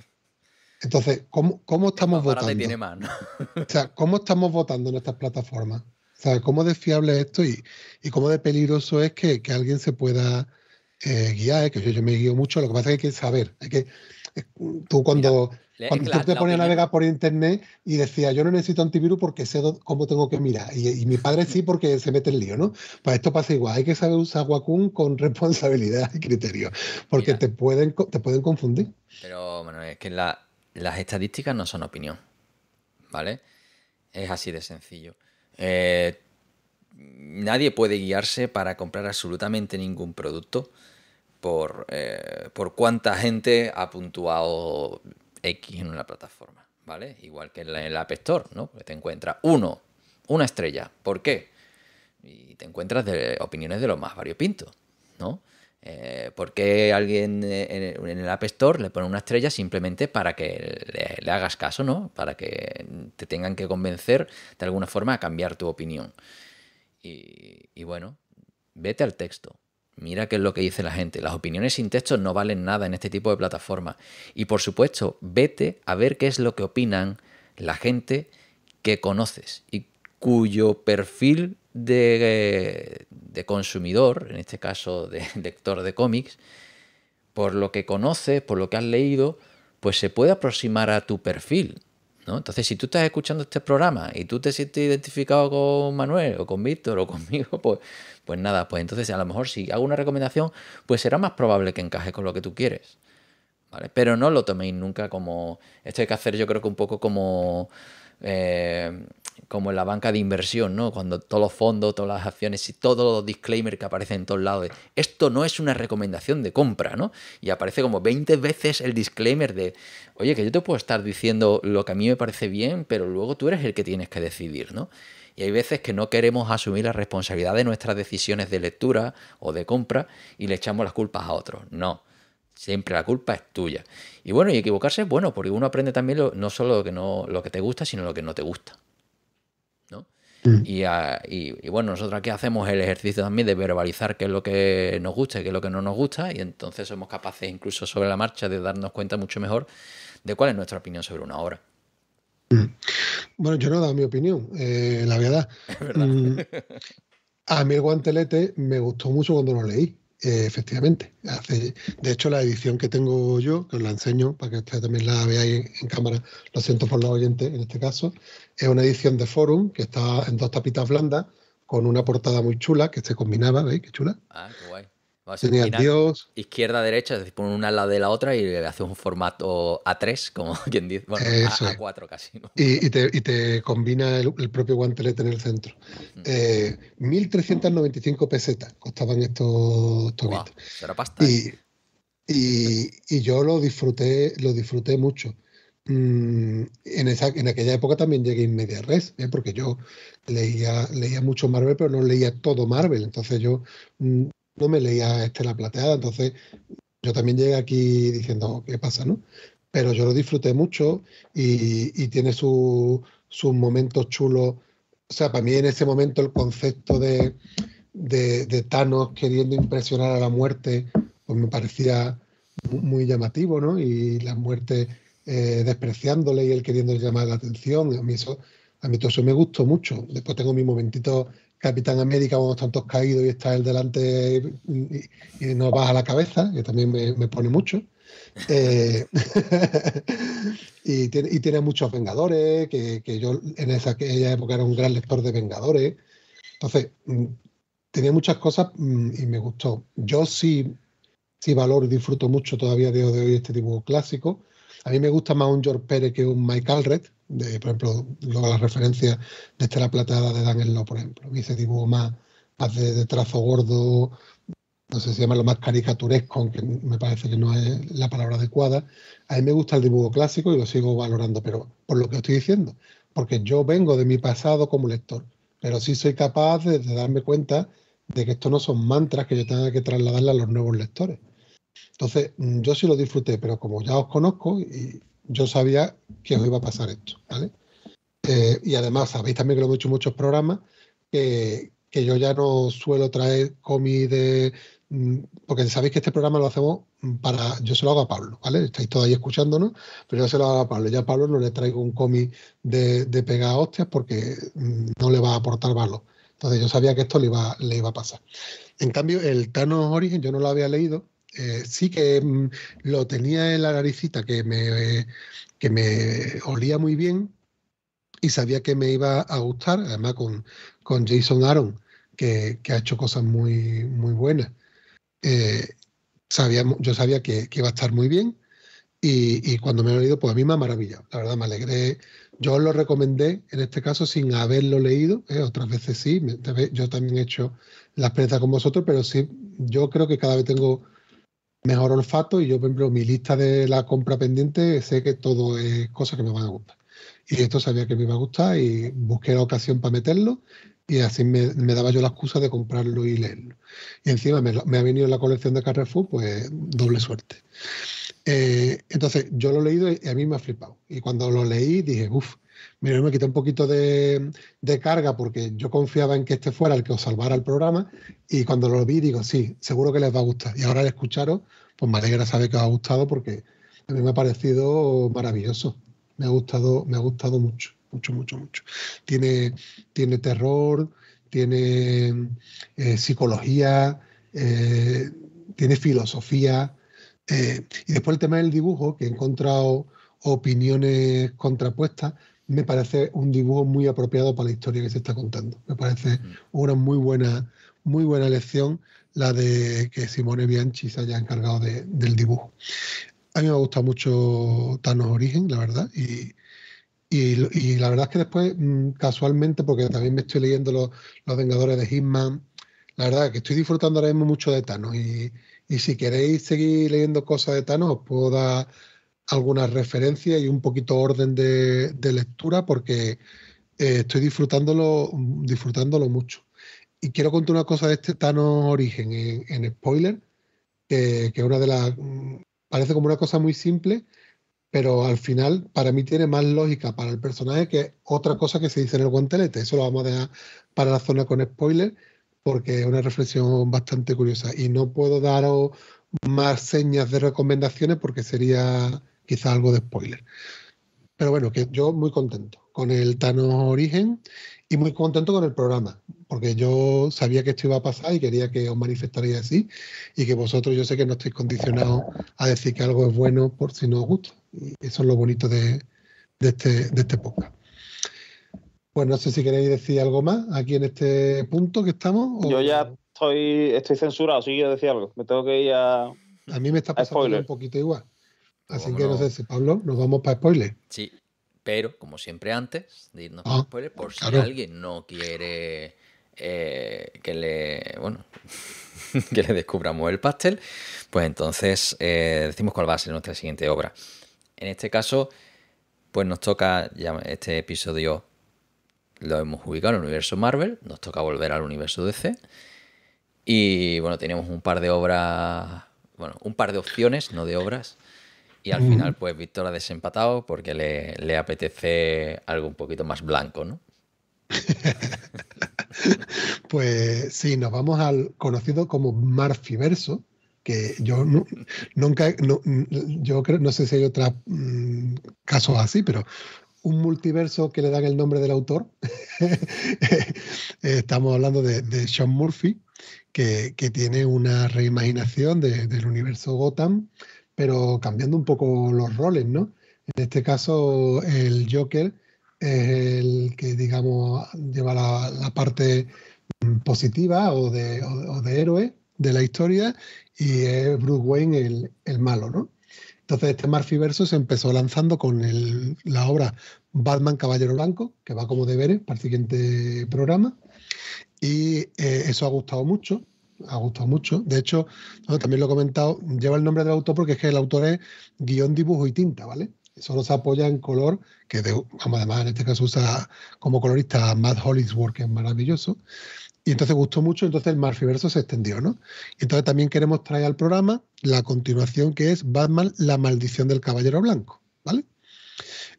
B: Entonces, ¿cómo, cómo estamos votando? Tiene
A: o
B: sea, ¿cómo estamos votando en estas plataformas? O sea, ¿cómo de fiable es esto y, y cómo de peligroso es que, alguien se pueda eh, guiar? Eh, que yo, me guío mucho, lo que pasa es que hay que saber. que, eh, tú cuando, cuando tú te pones a navegar por internet y decías, yo no necesito antivirus porque sé cómo tengo que mirar. Y, mi padre sí porque se mete el lío, ¿no? para pues esto pasa igual. Hay que saber usar Wacom con responsabilidad y criterio, porque te pueden, te pueden confundir.
A: Pero, bueno, es que en la, las estadísticas no son opinión, ¿vale? Es así de sencillo. Eh, nadie puede guiarse para comprar absolutamente ningún producto eh, por, cuánta gente ha puntuado X en una plataforma, ¿vale? Igual que en la App Store, ¿no? te encuentras uno, una estrella. ¿Por qué? Y te encuentras de opiniones de los más variopintos, ¿no? porque eh, ¿Por qué alguien eh, en el App Store le pone una estrella simplemente para que le, hagas caso, ¿no? Para que te tengan que convencer de alguna forma a cambiar tu opinión. Y, y bueno, vete al texto. Mira qué es lo que dice la gente. Las opiniones sin texto no valen nada en este tipo de plataforma Y por supuesto, vete a ver qué es lo que opinan la gente que conoces y cuyo perfil de, eh, de consumidor, en este caso de lector de cómics, por lo que conoces, por lo que has leído, pues se puede aproximar a tu perfil. ¿no? Entonces, si tú estás escuchando este programa y tú te sientes identificado con Manuel o con Víctor o conmigo, pues, pues nada, pues entonces a lo mejor si hago una recomendación, pues será más probable que encaje con lo que tú quieres. ¿vale? Pero no lo toméis nunca como... Esto hay que hacer yo creo que un poco como eh, como en la banca de inversión, ¿no? Cuando todos los fondos, todas las acciones y todos los disclaimers que aparecen en todos lados esto no es una recomendación de compra, ¿no? Y aparece como 20 veces el disclaimer de, oye, que yo te puedo estar diciendo lo que a mí me parece bien, pero luego tú eres el que tienes que decidir, ¿no? Y hay veces que no queremos asumir la responsabilidad de nuestras decisiones de lectura o de compra y le echamos las culpas a otros. No. Siempre la culpa es tuya. Y bueno, y equivocarse es bueno, porque uno aprende también no solo lo que, no, lo que te gusta, sino lo que no te gusta. Mm. Y, bueno, nosotros aquí hacemos el ejercicio también de verbalizar qué es lo que nos gusta y qué es lo que no nos gusta, y entonces somos capaces incluso sobre la marcha de darnos cuenta mucho mejor de cuál es nuestra opinión sobre una obra.
B: Mm. Bueno, yo no he dado mi opinión, eh, la verdad. Mm. a mí el guantelete me gustó mucho cuando lo leí. Eh, efectivamente. de hecho, la edición que tengo yo, que os la enseño para que ustedes también la veáis en, cámara, lo siento por los oyentes en este caso, es una edición de Forum que está en dos tapitas blandas con una portada muy chula que se combinaba, ¿veis? Qué chula.
A: Ah, qué guay. Tenía Dios. Izquierda, derecha, es decir, una al lado de la otra y le hace un formato A3, como quien dice. Bueno, a, 4 casi. ¿no? Y,
B: te, combina el, propio guantelete en el centro. 1.395 eh, pesetas costaban estos guantes pasta. ¿eh? Y, yo lo disfruté, lo disfruté mucho. Mm, en, esa, en aquella época también llegué en media res, ¿eh? porque yo leía, leía mucho Marvel, pero no leía todo Marvel. Entonces yo mm, no me leía la Plateada, entonces yo también llegué aquí diciendo, oh, ¿qué pasa, no? Pero yo lo disfruté mucho y, tiene sus momentos chulos. O sea, para mí en ese momento el concepto de, de, Thanos queriendo impresionar a la muerte, pues me parecía muy llamativo, ¿no? Y la muerte eh, despreciándole y él queriendo llamar la atención. A mí, a mí todo eso me gustó mucho. Después tengo mi momentito Capitán América, unos tantos caídos y está él delante y, nos baja la cabeza, que también me, pone mucho. Eh, y, tiene, muchos Vengadores, que, yo en esa aquella época era un gran lector de Vengadores. Entonces, mm, tenía muchas cosas mm, y me gustó. Yo sí, sí valoro y disfruto mucho todavía de hoy este dibujo clásico. A mí me gusta más un George Pérez que un Michael Alred, por ejemplo, luego la referencia de Estela plateada de Dan por ejemplo. y ese dibujo más, de, trazo gordo, no sé si llamarlo más caricaturesco, aunque me parece que no es la palabra adecuada. A mí me gusta el dibujo clásico y lo sigo valorando, pero por lo que estoy diciendo, porque yo vengo de mi pasado como lector, pero sí soy capaz de, darme cuenta de que esto no son mantras que yo tenga que trasladarle a los nuevos lectores. Entonces, mm, yo sí lo disfruté, pero como ya os conozco y, yo sabía que os iba a pasar esto, ¿vale? Eh, y además, sabéis también que lo he hecho muchos programas, que, que yo ya no suelo traer cómics de... Mm, porque sabéis que este programa lo hacemos para... Yo se lo hago a Pablo, ¿vale? Estáis todos ahí escuchándonos, pero yo se lo hago a Pablo. Ya a Pablo no le traigo un cómic de, de a hostias porque mm, no le va a aportar valor. Entonces yo sabía que esto le iba, le iba a pasar. En cambio, el Thanos origen yo no lo había leído eh, sí que mm, lo tenía en la naricita que me, que me olía muy bien y sabía que me iba a gustar, además con, con Jason Aaron, que, ha hecho cosas muy, muy buenas. Eh, yo sabía que, iba a estar muy bien y, cuando me lo he leído, pues a mí me ha maravillado. La verdad, me alegré. Yo lo recomendé en este caso sin haberlo leído, ¿eh? otras veces sí, yo también he hecho la experiencia con vosotros, pero sí, yo creo que cada vez tengo mejor olfato y yo, por ejemplo, mi lista de la compra pendiente, sé que todo es cosa que me van a gustar. Y esto sabía que me iba a gustar y busqué la ocasión para meterlo y así me, daba yo la excusa de comprarlo y leerlo. Y encima me, ha venido en la colección de Carrefour, pues doble suerte. Eh, entonces, yo lo he leído y a mí me ha flipado. Y cuando lo leí dije, uff, Mira, me quité un poquito de, carga porque yo confiaba en que este fuera el que os salvara el programa y cuando lo vi digo, sí, seguro que les va a gustar. Y ahora al escucharos, pues me alegra saber que os ha gustado porque a mí me ha parecido maravilloso. Me ha gustado, me ha gustado mucho, mucho, mucho, mucho. Tiene, tiene terror, tiene eh, psicología, eh, tiene filosofía. Eh, y después el tema del dibujo, que he encontrado opiniones contrapuestas, me parece un dibujo muy apropiado para la historia que se está contando. Me parece mm. una muy buena, muy buena lección la de que Simone Bianchi se haya encargado de, del dibujo. A mí me ha gustado mucho Thanos Origen, la verdad, y, la verdad es que después, mm, casualmente, porque también me estoy leyendo Los, Vengadores de Hitman, la verdad es que estoy disfrutando ahora mismo mucho de Thanos, y, y si queréis seguir leyendo cosas de Thanos, os puedo dar algunas referencias y un poquito orden de, lectura porque eh, estoy disfrutándolo, disfrutándolo mucho. Y quiero contar una cosa de este Thanos Origen en, spoiler, que, una de las... Mm, parece como una cosa muy simple, pero al final para mí tiene más lógica para el personaje que otra cosa que se dice en el guantelete. Eso lo vamos a dejar para la zona con spoiler porque es una reflexión bastante curiosa. Y no puedo daros más señas de recomendaciones porque sería quizá algo de spoiler. Pero bueno, que yo muy contento con el Thanos Origen y muy contento con el programa, porque yo sabía que esto iba a pasar y quería que os manifestarais así y que vosotros yo sé que no estáis condicionados a decir que algo es bueno por si no os gusta. Y eso es lo bonito de, este, este, podcast. Pues no sé si queréis decir algo más aquí en este punto que estamos. Yo ya
C: estoy, estoy censurado, si yo decía algo. Me tengo que ir a... A
B: mí me está pasando un poquito igual. Así que no sé si, Pablo, nos vamos para spoiler.
A: Sí, pero como siempre antes de irnos ah, spoiler, por si alguien no quiere eh, que le. Bueno. que le descubramos el pastel, pues entonces eh, decimos cuál va a ser nuestra siguiente obra. En este caso, pues nos toca, este episodio lo hemos ubicado en el universo Marvel, nos toca volver al universo DC. Y bueno, tenemos un par de obras, bueno, un par de opciones, no de obras, y al final, pues Víctor ha desempatado porque le, apetece algo un poquito más blanco, ¿no?
B: pues sí, nos vamos al conocido como Marfiverso, que yo nunca, no, yo creo, no sé si hay otros mm, casos así, pero un multiverso que le dan el nombre del autor. Estamos hablando de, Sean Murphy, que, tiene una reimaginación del universo Gotham pero cambiando un poco los roles, ¿no? En este caso, el Joker es el que, digamos, lleva la, parte positiva o de, héroe de la historia y es Bruce Wayne el, malo, ¿no? Entonces, este Murphy Verso se empezó lanzando con la obra Batman Caballero Blanco, que va como deberes para el siguiente programa. Y eh, eso ha gustado mucho ha gustado mucho. De hecho, también lo he comentado, lleva el nombre del autor porque es que el autor es guión, dibujo y tinta, ¿vale? Solo se apoya en color, que además en este caso usa como colorista a Matt Hollingsworth, que es maravilloso. Y entonces gustó mucho, entonces el Marfiverso se extendió, ¿no? Y entonces también queremos traer al programa la continuación que es Batman, la maldición del caballero blanco, ¿vale?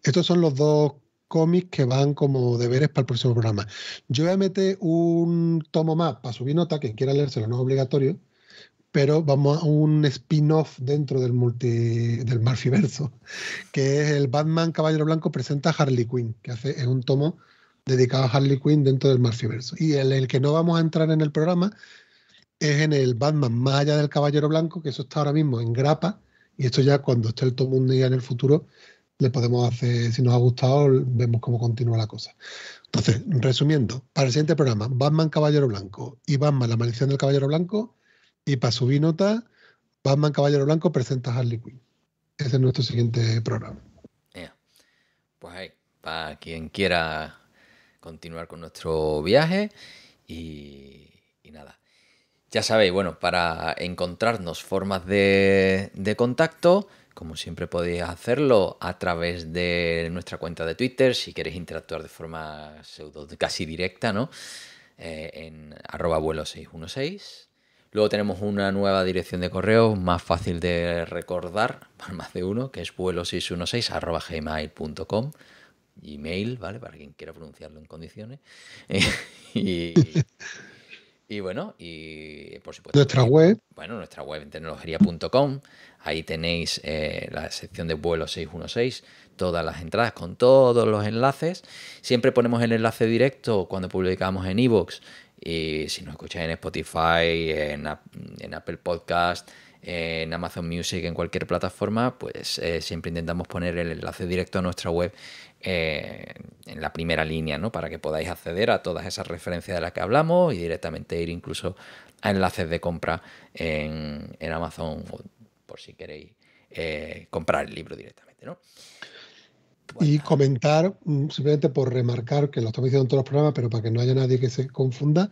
B: Estos son los dos cómics que van como deberes para el próximo programa. Yo voy a meter un tomo más para subir nota, quien quiera leérselo, no es obligatorio, pero vamos a un spin-off dentro del multi del Marfiverso, que es el Batman Caballero Blanco presenta Harley Quinn, que hace, es un tomo dedicado a Harley Quinn dentro del Marfiverso. Y el, el que no vamos a entrar en el programa es en el Batman más allá del Caballero Blanco, que eso está ahora mismo en grapa, y esto ya cuando esté el tomo un día en el futuro le podemos hacer, si nos ha gustado, vemos cómo continúa la cosa. Entonces, resumiendo, para el siguiente programa, Batman Caballero Blanco y Batman La Maldición del Caballero Blanco, y para subir nota, Batman Caballero Blanco presenta a Harley Quinn. Ese es nuestro siguiente programa.
A: Pues ahí, para quien quiera continuar con nuestro
B: viaje y,
A: nada. Ya sabéis, bueno, para encontrarnos formas de contacto, como siempre podéis hacerlo a través de nuestra cuenta de Twitter, si queréis interactuar de forma casi directa, ¿no? Eh, en arroba vuelo 616. Luego tenemos una nueva dirección de correo más fácil de recordar, más de uno, que es vuelo 616 arroba gmail.com. Gmail, ¿vale? Para quien quiera pronunciarlo en condiciones. y y bueno, y por supuesto. Nuestra web. Bueno, nuestra web en tecnologería.com. Ahí tenéis eh, la sección de vuelo 616, todas las entradas con todos los enlaces. Siempre ponemos el enlace directo cuando publicamos en iVoox. y si nos escucháis en Spotify, en, en Apple Podcast, en Amazon Music, en cualquier plataforma, pues eh, siempre intentamos poner el enlace directo a nuestra web eh, en la primera línea, ¿no? Para que podáis acceder a todas esas referencias de las que hablamos y directamente ir incluso a enlaces de compra en, Amazon, por si queréis eh, comprar el libro directamente, ¿no?
B: Pues y comentar, mm, simplemente por remarcar, que lo estamos diciendo en todos los programas, pero para que no haya nadie que se confunda,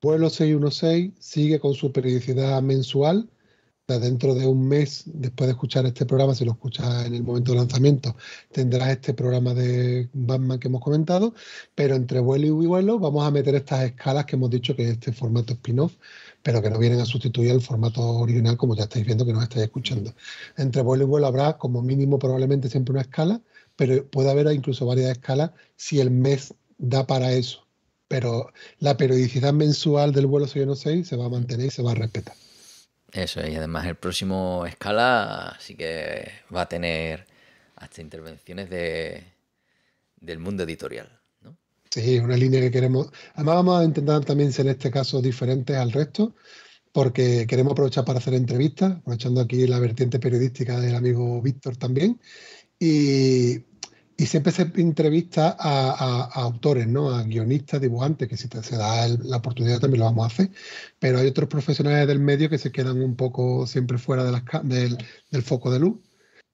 B: Pueblo 616 sigue con su periodicidad mensual, dentro de un mes, después de escuchar este programa, si lo escuchas en el momento de lanzamiento, tendrás este programa de Batman que hemos comentado, pero entre vuelo y vuelo vamos a meter estas escalas que hemos dicho que es este formato spin-off, pero que no vienen a sustituir el formato original como ya estáis viendo que nos estáis escuchando. Entre vuelo y vuelo habrá como mínimo probablemente siempre una escala, pero puede haber incluso varias escalas si el mes da para eso. Pero la periodicidad mensual del vuelo 616 se va a mantener y se va a respetar.
A: Eso y además el próximo escala sí que va a tener hasta intervenciones del mundo editorial. ¿no?
B: Sí, una línea que queremos. Además vamos a intentar también ser en este caso diferentes al resto, porque queremos aprovechar para hacer entrevistas, aprovechando aquí la vertiente periodística del amigo Víctor también. Y y siempre se entrevista a, autores, ¿no? a guionistas, dibujantes, que si te, se da la oportunidad también lo vamos a hacer, pero hay otros profesionales del medio que se quedan un poco siempre fuera del, foco de luz,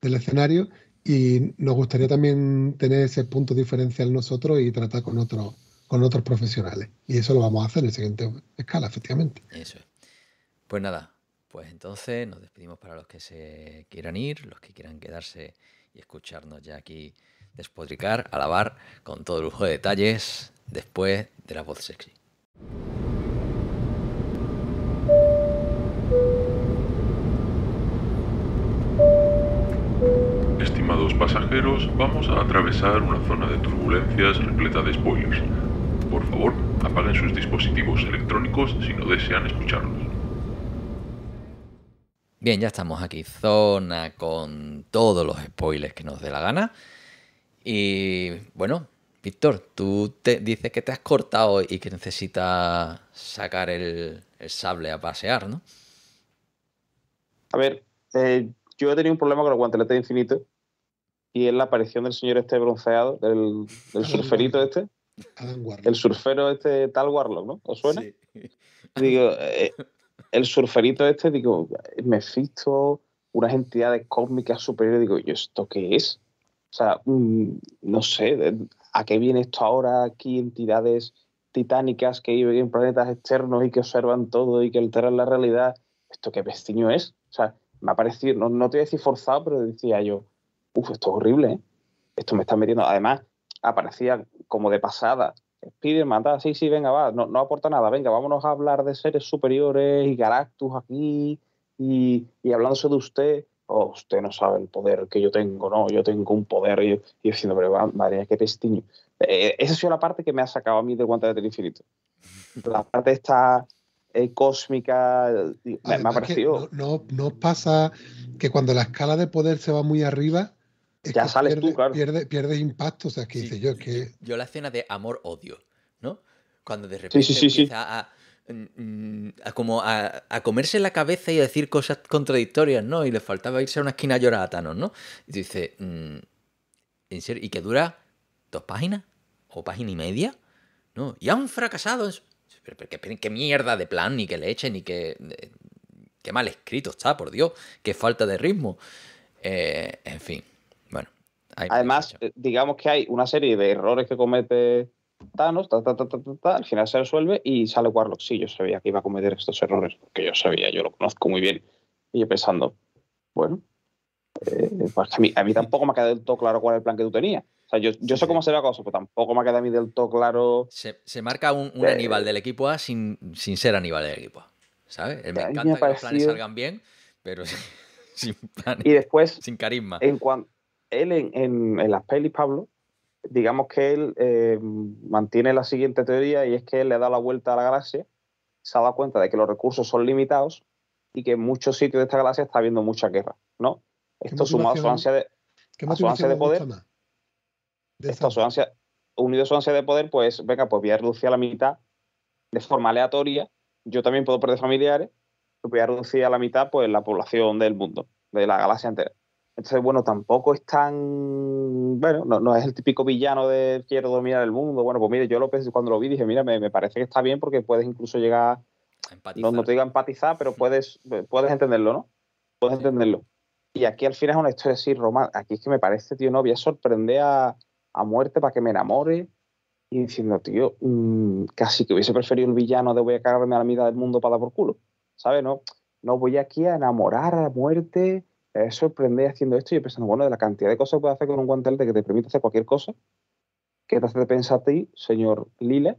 B: del escenario, y nos gustaría también tener ese punto diferencial nosotros y tratar con, otros con otros profesionales. Y eso lo vamos a hacer en la siguiente escala, efectivamente. Eso es. Pues nada,
A: pues entonces nos despedimos para los que se quieran ir, los que quieran quedarse y escucharnos ya aquí despotricar, alabar con todo lujo de detalles después de la voz sexy.
B: Estimados pasajeros, vamos a atravesar una zona de turbulencias repleta de spoilers. Por favor, apaguen sus dispositivos electrónicos si no desean escucharlos.
A: Bien, ya estamos aquí, zona con todos los spoilers que nos dé la gana. Y bueno, Víctor, tú te dices que te has cortado y que necesitas sacar el, sable a pasear, ¿no?
C: A ver, eh, yo he tenido un problema con el guantelete infinito y es la aparición del señor este bronceado, del, surferito este. El surfero este tal Warlock, ¿no? ¿Os suena? Digo, eh, el surferito este, digo, me visto unas entidades cósmicas superiores, digo, ¿yo esto qué es? O sea, mm, no sé, ¿a qué viene esto ahora aquí entidades titánicas que viven en planetas externos y que observan todo y que alteran la realidad? ¿Esto qué pestiño es? O sea, me ha parecido, no, te voy a decir forzado, pero decía yo, uff, esto es horrible, ¿eh? esto me está metiendo. Además, aparecía como de pasada. Spiderman, ah, sí, sí, venga, va, no, aporta nada, venga, vámonos a hablar de seres superiores y Galactus aquí y, y hablándose de usted oh, usted no sabe el poder que yo tengo, no, yo tengo un poder, y yo, diciendo, pero madre qué pestiño. Eh, esa ha sido la parte que me ha sacado a mí del guante del infinito. La parte esta eh, cósmica me, ha parecido...
B: No, pasa que cuando la escala de poder se va muy arriba... ya sales pierde, tú, Pierdes pierde impacto, yo que...
A: Yo la escena de amor-odio, ¿no? Cuando de repente sí, sí, empieza Mm, a como a, comerse la cabeza y a decir cosas contradictorias, ¿no? Y le faltaba irse a una esquina a llorar a Thanos, ¿no? dice, mm, ¿en serio? ¿Y que dura dos páginas? ¿O página y media? ¿No? Y han fracasado. ¿Qué mierda de plan? Ni que le echen, ni que... Eh, qué mal escrito está, por Dios. Qué falta de ritmo.
C: Eh, en fin, bueno. Además, eh, digamos que hay una serie de errores que comete al final se resuelve y sale Warlock. Sí, yo sabía que iba a cometer estos errores, porque yo sabía, yo lo conozco muy bien. Y yo pensando, bueno, eh, pues a, mí, tampoco me ha quedado del todo claro cuál es el plan que tú tenías. O sea, yo, sé cómo será la cosa, pero tampoco me ha quedado a mí del todo claro. Se, marca un, un eh, Aníbal
A: del equipo A sin, sin ser Aníbal del equipo A. ¿Sabes? Me encanta que los planes salgan bien, pero sin planes, Y después. Sin carisma. En
C: él en, en, las pelis, Pablo, digamos que él eh, mantiene la siguiente teoría y es que él le ha dado la vuelta a la galaxia, se ha dado cuenta de que los recursos son limitados y que en muchos sitios de esta galaxia está habiendo mucha guerra, ¿no? Esto sumado a su ansia de, de poder. De unido a su ansia de poder, pues venga, pues voy a reducir a la mitad de forma aleatoria. Yo también puedo perder familiares, pues voy a reducir a la mitad pues la población del mundo, de la galaxia entera. Entonces, bueno, tampoco es tan. Bueno, no, es el típico villano de quiero dominar el mundo. Bueno, pues mire, yo lo pensé, cuando lo vi dije, mira, me, parece que está bien porque puedes incluso llegar. No, no, te digo empatizar, pero mm. puedes, puedes entenderlo, ¿no? Puedes entenderlo. Y aquí al final es una historia así, Román. Aquí es que me parece, tío, no, voy a sorprender a, muerte para que me enamore. Y diciendo, tío, mm, casi que hubiese preferido un villano de voy a cagarme a la mitad del mundo para dar por culo. ¿Sabes? No, no voy aquí a enamorar a la muerte es sorprender haciendo esto y pensando, bueno, de la cantidad de cosas que puedes hacer con un guantelete que te permite hacer cualquier cosa, que te hace pensar a ti, señor Lille,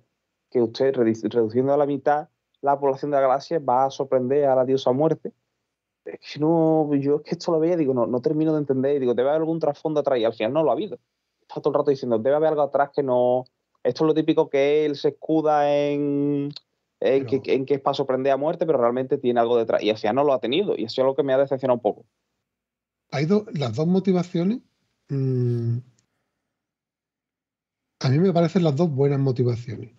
C: que usted reduciendo a la mitad la población de la galaxia va a sorprender a la diosa muerte. Es que no, yo es que esto lo veía, digo, no, no termino de entender, y digo, debe haber algún trasfondo atrás y al final no lo ha habido. Está todo el rato diciendo, debe haber algo atrás que no... Esto es lo típico que él se escuda en, en, que, en que es para sorprender a muerte, pero realmente tiene algo detrás. Y al final no lo ha tenido. Y eso es lo que me ha decepcionado un poco
B: hay las dos motivaciones. Mm, a mí me parecen las dos buenas motivaciones.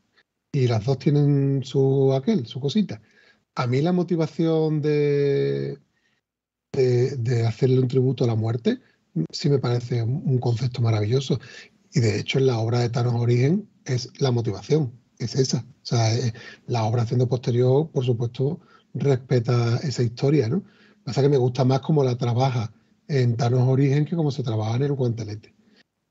B: Y las dos tienen su aquel, su cosita. A mí la motivación de, de, hacerle un tributo a la muerte sí me parece un concepto maravilloso. Y de hecho en la obra de Thanos Origen es la motivación, es esa. O sea, eh, la obra haciendo posterior, por supuesto, respeta esa historia, ¿no? Pasa que me gusta más cómo la trabaja en Thanos Origen que como se trabaja en el guantelete.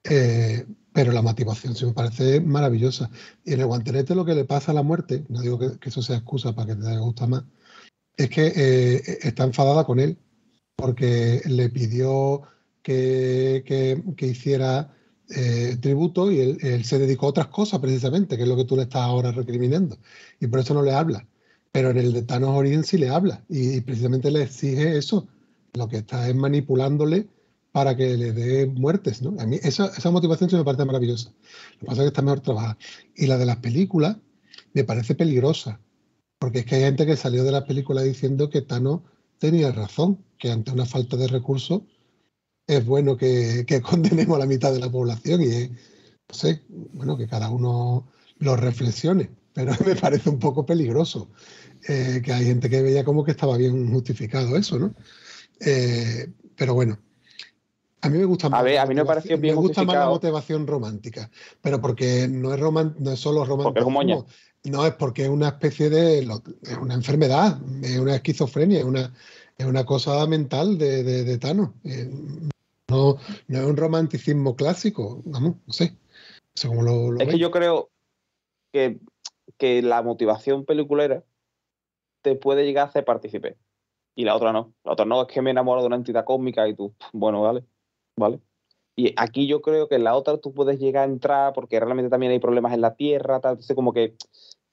B: Eh, pero la motivación se me parece maravillosa. Y en el guantelete lo que le pasa a la muerte, no digo que, eso sea excusa para que te guste más, es que eh, está enfadada con él porque le pidió que, hiciera eh, tributo y él, se dedicó a otras cosas precisamente, que es lo que tú le estás ahora recriminando. Y por eso no le habla. Pero en el de Thanos origen sí le habla y precisamente le exige eso, lo que está es manipulándole para que le dé muertes, A mí esa, motivación se me parece maravillosa. Lo que pasa es que está mejor trabajada. Y la de las películas me parece peligrosa, porque es que hay gente que salió de las películas diciendo que Thanos tenía razón, que ante una falta de recursos es bueno que, condenemos a la mitad de la población y es, no sé, bueno, que cada uno lo reflexione, pero me parece un poco peligroso eh, que hay gente que veía como que estaba bien justificado eso, ¿no? Eh, pero bueno, a mí me gusta más. A me pareció bien gusta la motivación romántica, pero porque no es, no es solo romántico No, es porque es una especie de. Es una enfermedad, es una esquizofrenia, es una, es una cosa mental de, de, eh, No, no, es un romanticismo clásico, vamos, no sé. lo, es que yo
C: creo que, la motivación peliculera te puede llegar a hacer participar y la otra no. La otra no, es que me enamoro de una entidad cósmica y tú, bueno, vale, vale. Y aquí yo creo que en la otra tú puedes llegar a entrar porque realmente también hay problemas en la Tierra, tal. Entonces, como que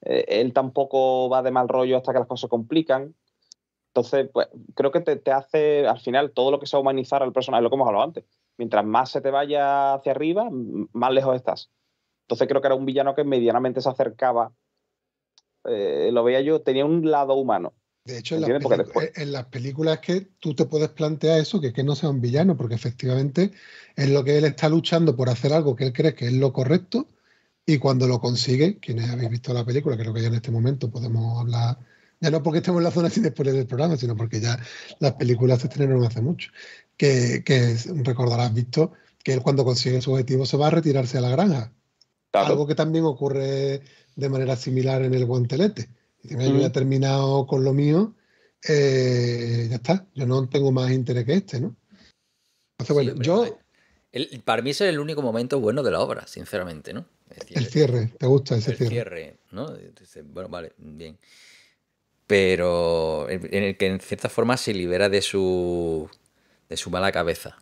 C: eh, él tampoco va de mal rollo hasta que las cosas se complican. Entonces, pues creo que te, hace, al final, todo lo que sea humanizar al personaje, lo que hemos hablado antes. Mientras más se te vaya hacia arriba, más lejos estás. Entonces creo que era un villano que medianamente se acercaba. Eh, lo veía yo, tenía un lado humano.
B: De hecho, en las, eh, en películas que tú te puedes plantear eso, que que no sea un villano, porque efectivamente es lo que él está luchando por hacer algo que él cree que es lo correcto, y cuando lo consigue, quienes habéis visto la película, creo que ya en este momento podemos hablar, ya no porque estemos en la zona sin después del programa, sino porque ya las películas se estrenaron hace mucho, que, recordarás, visto, que él cuando consigue su objetivo se va a retirarse a la granja. Algo que también ocurre de manera similar en el guantelete y si me terminado con lo mío, eh, ya está, yo no tengo más interés que este, ¿no? Entonces, bueno, yo...
A: para mí ese es el único momento bueno de la obra, sinceramente, ¿no?
B: El cierre, ¿te gusta ese el
A: cierre? ¿no? Bueno, vale, bien. Pero en el que en cierta forma se libera de su, de su mala cabeza,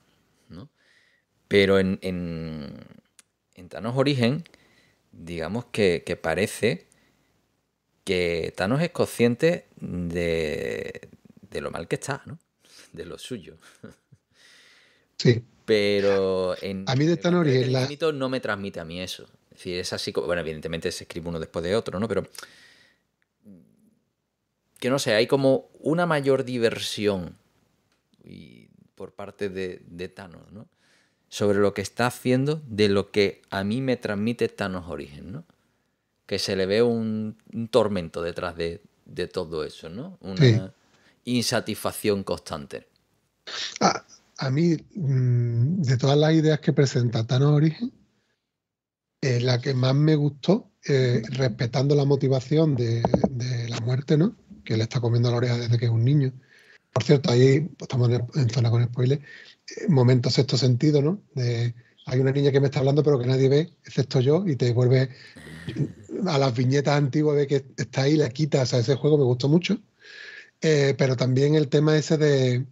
A: ¿no? Pero en, en, en Thanos Origen, digamos que, que parece que Thanos es consciente de, lo mal que está, ¿no? De lo suyo. Sí. Pero en,
B: a mí de Thanos el
A: no me transmite a mí eso. Es decir, es así Bueno, evidentemente se escribe uno después de otro, ¿no? Pero. Que no sé, hay como una mayor diversión por parte de, de Thanos, ¿no? Sobre lo que está haciendo de lo que a mí me transmite Thanos Origen, ¿no? que se le ve un, tormento detrás de, todo eso, ¿no? Una insatisfacción constante.
B: a mí, mm, de todas las ideas que presenta Tano Origen, eh, la que más me gustó, eh, respetando la motivación de, la muerte, ¿no? Que le está comiendo la oreja desde que es un niño. Por cierto, ahí pues, estamos en, zona con spoiler. Eh, momentos sexto sentido, ¿no? De hay una niña que me está hablando pero que nadie ve, excepto yo, y te vuelve a las viñetas antiguas, de que está ahí, la quitas, o ese juego me gustó mucho. Eh, pero también el tema ese de, o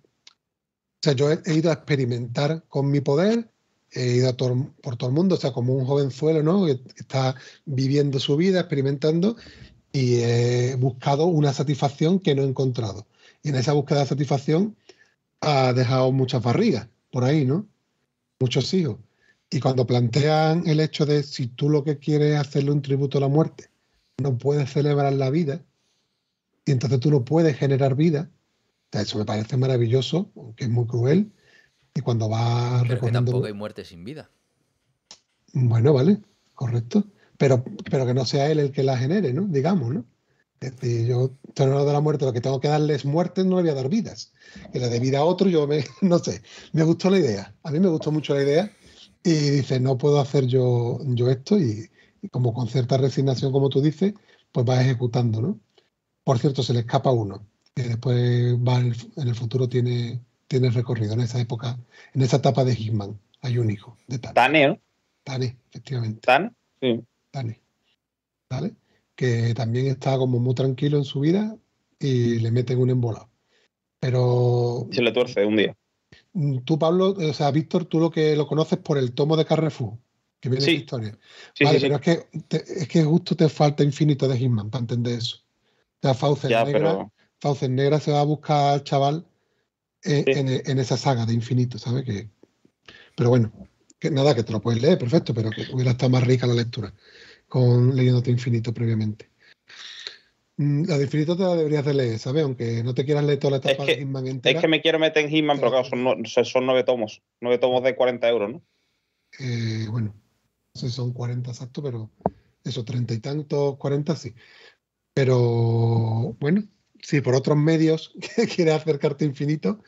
B: sea, yo he, ido a experimentar con mi poder, he ido por todo el mundo, o sea, como un jovenzuelo, ¿no? Que está viviendo su vida, experimentando, y he buscado una satisfacción que no he encontrado. Y en esa búsqueda de satisfacción ha dejado muchas barrigas por ahí, ¿no? Muchos hijos. Y cuando plantean el hecho de si tú lo que quieres hacerle un tributo a la muerte, no puedes celebrar la vida, y entonces tú no puedes generar vida, eso me parece maravilloso, aunque es muy cruel. Y cuando va recordando tampoco hay
A: muerte sin vida.
B: Bueno, vale, correcto. Pero, pero que no sea él el que la genere, ¿no? Digamos, ¿no? Es decir, yo no de la muerte, lo que tengo que darle es muerte, no le voy a dar vidas. Que la de vida a otro, yo me, no sé. Me gustó la idea. A mí me gustó mucho la idea y dice, no puedo hacer yo, yo esto y, como con cierta resignación, como tú dices, pues va ejecutando, ¿no? Por cierto, se le escapa uno, que después va en el futuro tiene, tiene recorrido en esa época, en esa etapa de Hitman, hay un hijo de Tane. Tane, Tane, efectivamente.
C: Tane, sí.
B: Tane. ¿Vale? Que también está como muy tranquilo en su vida y le meten un embolado. Pero. Se
C: le tuerce un día.
B: Mm, tú, Pablo, o sea, Víctor, tú lo que lo conoces por el tomo de Carrefour, que viene sí. de historia. Sí, vale, pero es que, es que justo te falta infinito de Hitman para entender eso. O sea, Fauces Negra, Negra se va a buscar al chaval eh, en, esa saga de infinito, ¿sabes? Que, pero bueno, que nada, que te lo puedes leer, perfecto, pero que hubiera estado más rica la lectura con leyéndote infinito previamente. Mm, la infinito te la deberías de leer, ¿sabes? Aunque no te quieras leer toda la etapa que, de Hitman entera. Es que me quiero
C: meter en Hitman, pero claro, son, nueve tomos. Nueve tomos de 40 euros, ¿no?
B: Eh, bueno, no sé si son 40 exacto, pero eso, treinta y tantos, 40 sí. Pero bueno, si por otros medios quieres acercarte infinito,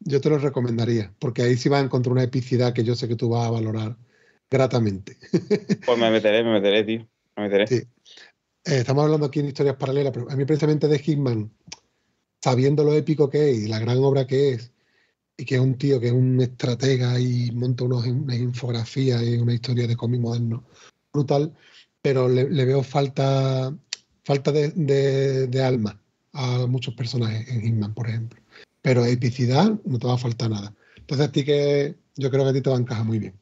B: yo te lo recomendaría, porque ahí sí vas a encontrar una epicidad que yo sé que tú vas a valorar gratamente.
C: pues me meteré, me meteré, tío. Me meteré.
B: Eh, estamos hablando aquí en historias paralelas, pero a mí precisamente de Hickman, sabiendo lo épico que es y la gran obra que es, y que es un tío que es un estratega y monta unos, unas infografías y una historia de cómic moderno brutal, pero le, veo falta, falta de, alma a muchos personajes en Hitman, por ejemplo. Pero epicidad no te va a faltar nada. Entonces a ti que yo creo que a ti te va a encajar muy bien.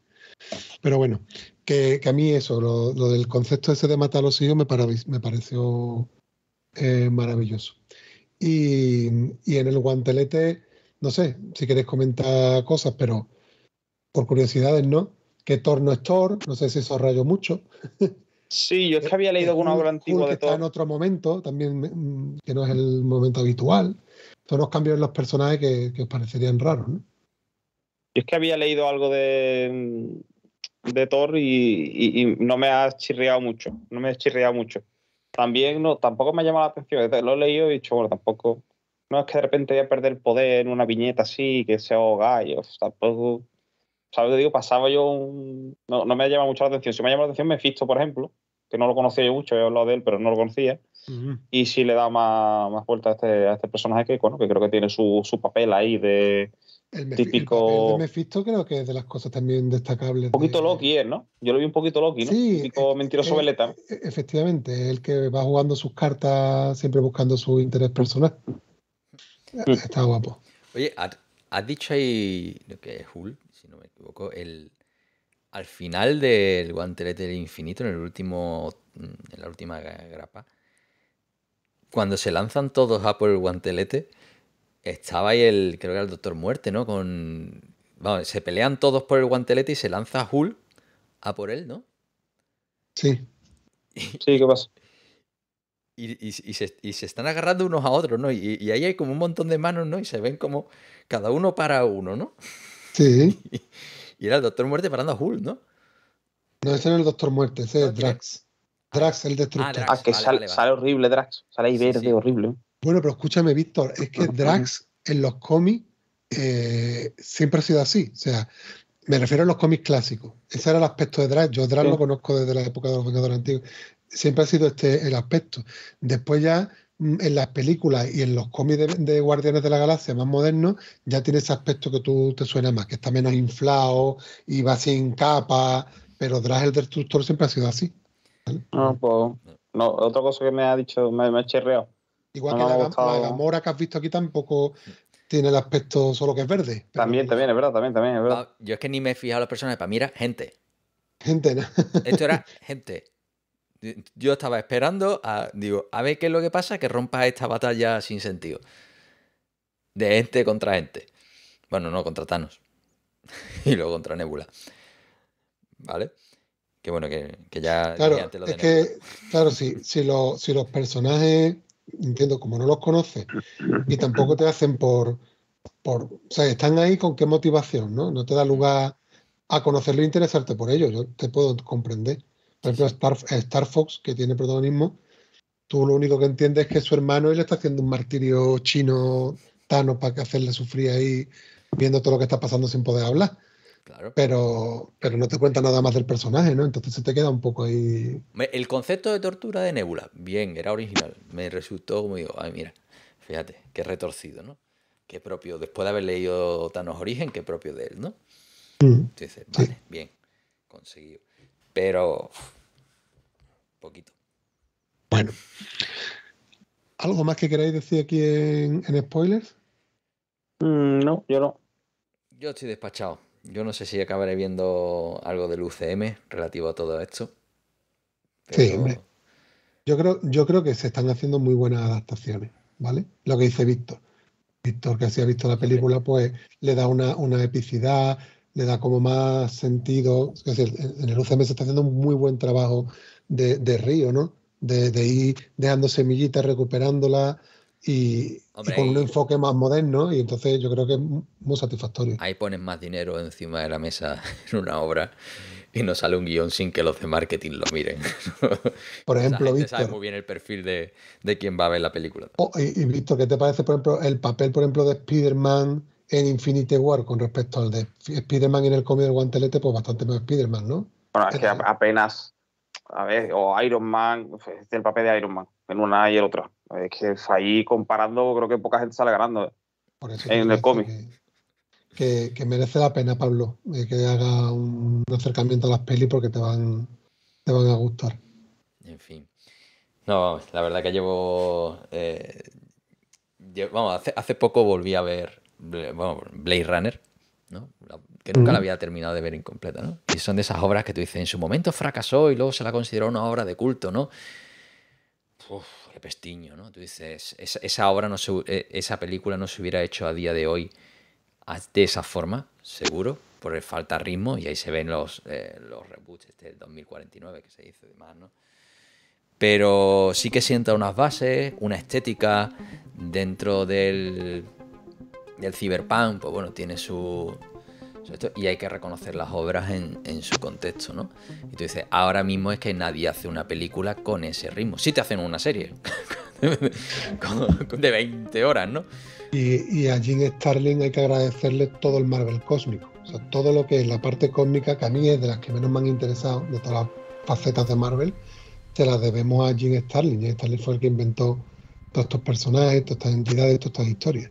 B: Pero bueno, que, a mí eso, lo, del concepto ese de matar a los hijos me, me pareció eh, maravilloso. Y, en el guantelete, no sé si queréis comentar cosas, pero por curiosidades, ¿no? Que Thor no es Thor, no sé si eso rayo mucho.
C: Sí, yo es que había leído alguna obra antigua de Thor. Está en
B: otro momento, también mm, que no es el momento habitual. Son los cambios en los personajes que os parecerían raros, ¿no?
C: Yo es que había leído algo de, mm, Thor y, no me ha chirriado mucho. No me ha chirriado mucho. También no, tampoco me ha llamado la atención. Lo he leído y he dicho, bueno, tampoco. No es que de repente voy a perder el poder en una viñeta así, que sea gallo. Tampoco. ¿Sabes digo? Pasaba yo un... no, me ha llamado mucho la atención. Si me ha llamado la atención Mephisto, por ejemplo, que no lo conocía yo mucho, he hablado de él, pero no lo conocía. Y si le da más, más vuelta a este, este personaje que, que creo que tiene su papel ahí de el típico.
B: Mephisto creo que es de las cosas también destacables. Un poquito Loki ¿no?
C: Yo lo vi un poquito Loki, ¿no? Sí, típico eh, mentiroso eh, veleta.
B: Eh, efectivamente, el que va jugando sus cartas siempre buscando su interés personal. Está guapo.
C: Oye,
A: has dicho ahí lo que es Hulk, si no me equivoco, el, al final del guantelete del infinito, en el último, en la última grapa, cuando se lanzan todos a por el guantelete, estaba ahí el, creo que era el Doctor Muerte, ¿no? Con, se pelean todos por el guantelete y se lanza Hulk a por él, ¿no? Sí. Sí, ¿qué pasa? Y, se, están agarrando unos a otros, ¿no? Y, ahí hay como un montón de manos, ¿no? Y se ven como cada uno para uno, ¿no?
B: Sí.
A: Y, era el Doctor Muerte parando a Hulk, ¿no?
B: No, ese no es el Doctor Muerte, ese es ah, Drax. Drax, el ah, destructor. Ah, que sale
C: horrible Drax. Sale ahí verde, horrible.
B: Bueno, pero escúchame, Víctor, es que Drax en los cómics eh, siempre ha sido así. O sea, me refiero a los cómics clásicos. Ese era el aspecto de Drax. Yo Drax lo conozco desde la época de los Vengadores Antiguos. Siempre ha sido este el aspecto. Después ya mm, en las películas y en los cómics de, Guardianes de la Galaxia más modernos, ya tiene ese aspecto que tú te suena más, que está menos inflado y va sin capa, pero Drax el Destructor siempre ha sido así. Ah, pues, no, pues,
C: otra cosa que me ha dicho, me, me ha chirreado
B: Igual que la, Gamora que has visto aquí tampoco tiene el aspecto solo que es verde.
A: También, también, es verdad, también, también, es verdad. yo es que ni me he fijado a las personas. para mira, gente.
B: Gente, ¿no?
A: Esto era gente. Yo estaba esperando a, digo, a ver qué es lo que pasa, que rompa esta batalla sin sentido. De gente contra gente. Bueno, no, contra Thanos. y luego contra Nebula. ¿Vale? Que bueno, que, que ya... Claro, es que,
B: claro sí. si los personajes entiendo, como no los conoces y tampoco te hacen por, por, o sea, están ahí con qué motivación, ¿no? No te da lugar a conocerlo e interesarte por ello, yo te puedo comprender. Por ejemplo, Star, Fox, que tiene protagonismo, tú lo único que entiendes es que su hermano él le está haciendo un martirio chino, Tano, para hacerle sufrir ahí, viendo todo lo que está pasando sin poder hablar. Pero, pero no te cuenta nada más del personaje, ¿no? Entonces se te queda un poco ahí.
A: El concepto de tortura de Nebula, bien, era original. Me resultó como digo, ay, mira, fíjate, qué retorcido, ¿no? Qué propio, después de haber leído Thanos Origen, qué propio de él, ¿no? Entonces, mm. vale, bien, conseguido. Pero, poquito. Bueno.
B: ¿Algo más que queráis decir aquí en, spoilers? Mm, no,
A: yo no. Yo estoy despachado. Yo no sé si acabaré viendo algo del UCM relativo a todo esto.
B: Sí, hombre. Yo creo, yo creo que se están haciendo muy buenas adaptaciones, ¿vale? Lo que dice Víctor. Víctor, que si ha visto la película, pues le da una, epicidad, le da como más sentido. Es decir, en el UCM se está haciendo un muy buen trabajo de, río, ¿no? De, de, ir dejando semillitas, recuperándolas, y, con un enfoque más moderno y entonces yo creo que es muy satisfactorio.
A: Ahí ponen más dinero encima de la mesa en una obra y no sale un guión sin que los de marketing lo miren.
B: Por ejemplo, Víctor. sabe
A: muy bien el perfil de, de, quien va a ver la película.
B: y, y Víctor, ¿qué te parece, por ejemplo, el papel, por ejemplo, de Spider-Man en Infinity War con respecto al de Spider-Man en el cómic del guantelete? Pues bastante más Spider-Man, ¿no?
C: Bueno, es que apenas a ver, o Iron Man, este el papel de Iron Man, en una y el otra Es que ahí comparando, creo que poca gente sale ganando ¿eh? en el cómic.
B: Que, merece la pena, Pablo, eh, que haga un acercamiento a las pelis porque te van, te van a gustar.
A: En fin. No, la verdad que llevo. Eh, vamos, hace, poco volví a ver Blade Runner que nunca la había terminado de ver incompleta, ¿no? Y son de esas obras que tú dices, en su momento fracasó y luego se la consideró una obra de culto, ¿no? Uf, qué pestiño, ¿no? Tú dices, esa, obra no e, esa película no se hubiera hecho a día de hoy de esa forma, seguro, por falta de ritmo, y ahí se ven los, eh, los reboots este del 2049 que se hizo y demás, ¿no? Pero sí que sienta unas bases, una estética dentro del el cyberpunk, pues bueno, tiene su, y hay que reconocer las obras en, su contexto, ¿no? Y tú dices, ahora mismo es que nadie hace una película con ese ritmo. Sí te hacen una serie de 20 horas, ¿no?
B: Y, y a Gene Starling hay que agradecerle todo el Marvel cósmico. O sea, todo lo que es la parte cósmica, que a mí es de las que menos me han interesado, de todas las facetas de Marvel, se las debemos a Gene Starling. Gene Starling fue el que inventó todos estos personajes, todas estas entidades, todas estas historias.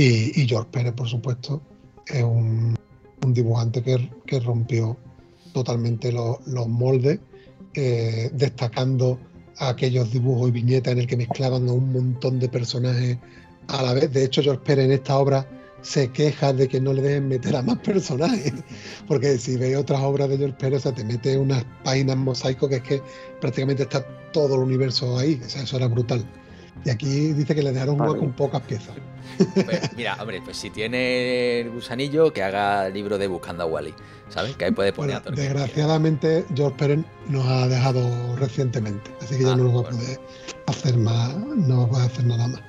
B: Y, George Pérez, por supuesto, es un, dibujante que, rompió totalmente los, moldes, eh, destacando aquellos dibujos y viñetas en el que mezclaban un montón de personajes a la vez. De hecho, George Pérez en esta obra se queja de que no le dejen meter a más personajes, porque si veis otras obras de George Pérez, o te mete unas páginas mosaico que es que prácticamente está todo el universo ahí, o sea, eso era brutal. Y aquí dice que le dejaron un con pocas piezas.
A: Pues mira, hombre, pues si tiene el gusanillo, que haga el libro de Buscando a Wally. ¿Sabes? Que ahí puede poner bueno,
B: Desgraciadamente, George Pérez nos ha dejado recientemente. Así que ya ah, no nos va a poder hacer más, no va a hacer nada más.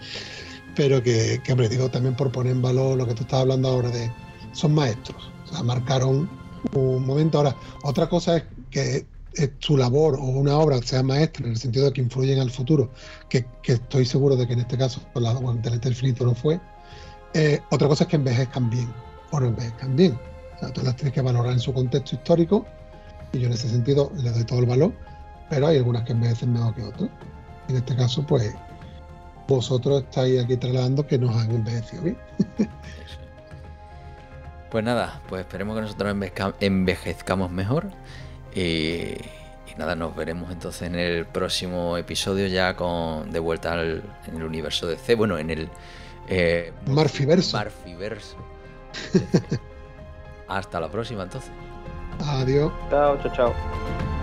B: Pero que, que, hombre, digo, también por poner en valor lo que tú estás hablando ahora de. Son maestros. O sea, marcaron un momento. Ahora, otra cosa es que tu eh, labor o una obra sea maestra, en el sentido de que influye en el futuro, que, estoy seguro de que en este caso con la del Finito no fue, eh, otra cosa es que envejezcan bien o no envejezcan bien. O las tienes que valorar en su contexto histórico, y yo en ese sentido le doy todo el valor, pero hay algunas que envejecen mejor que otras. En este caso, pues vosotros estáis aquí trasladando que nos han envejecido bien.
A: pues nada, pues esperemos que nosotros envejezcamos mejor eh, y, nada, nos veremos entonces en el próximo episodio ya con de vuelta al, en el universo de C, bueno, en el eh, Marfiverso. Marfiverso. Hasta la próxima entonces.
B: Adiós. Chao,
A: chao, chao.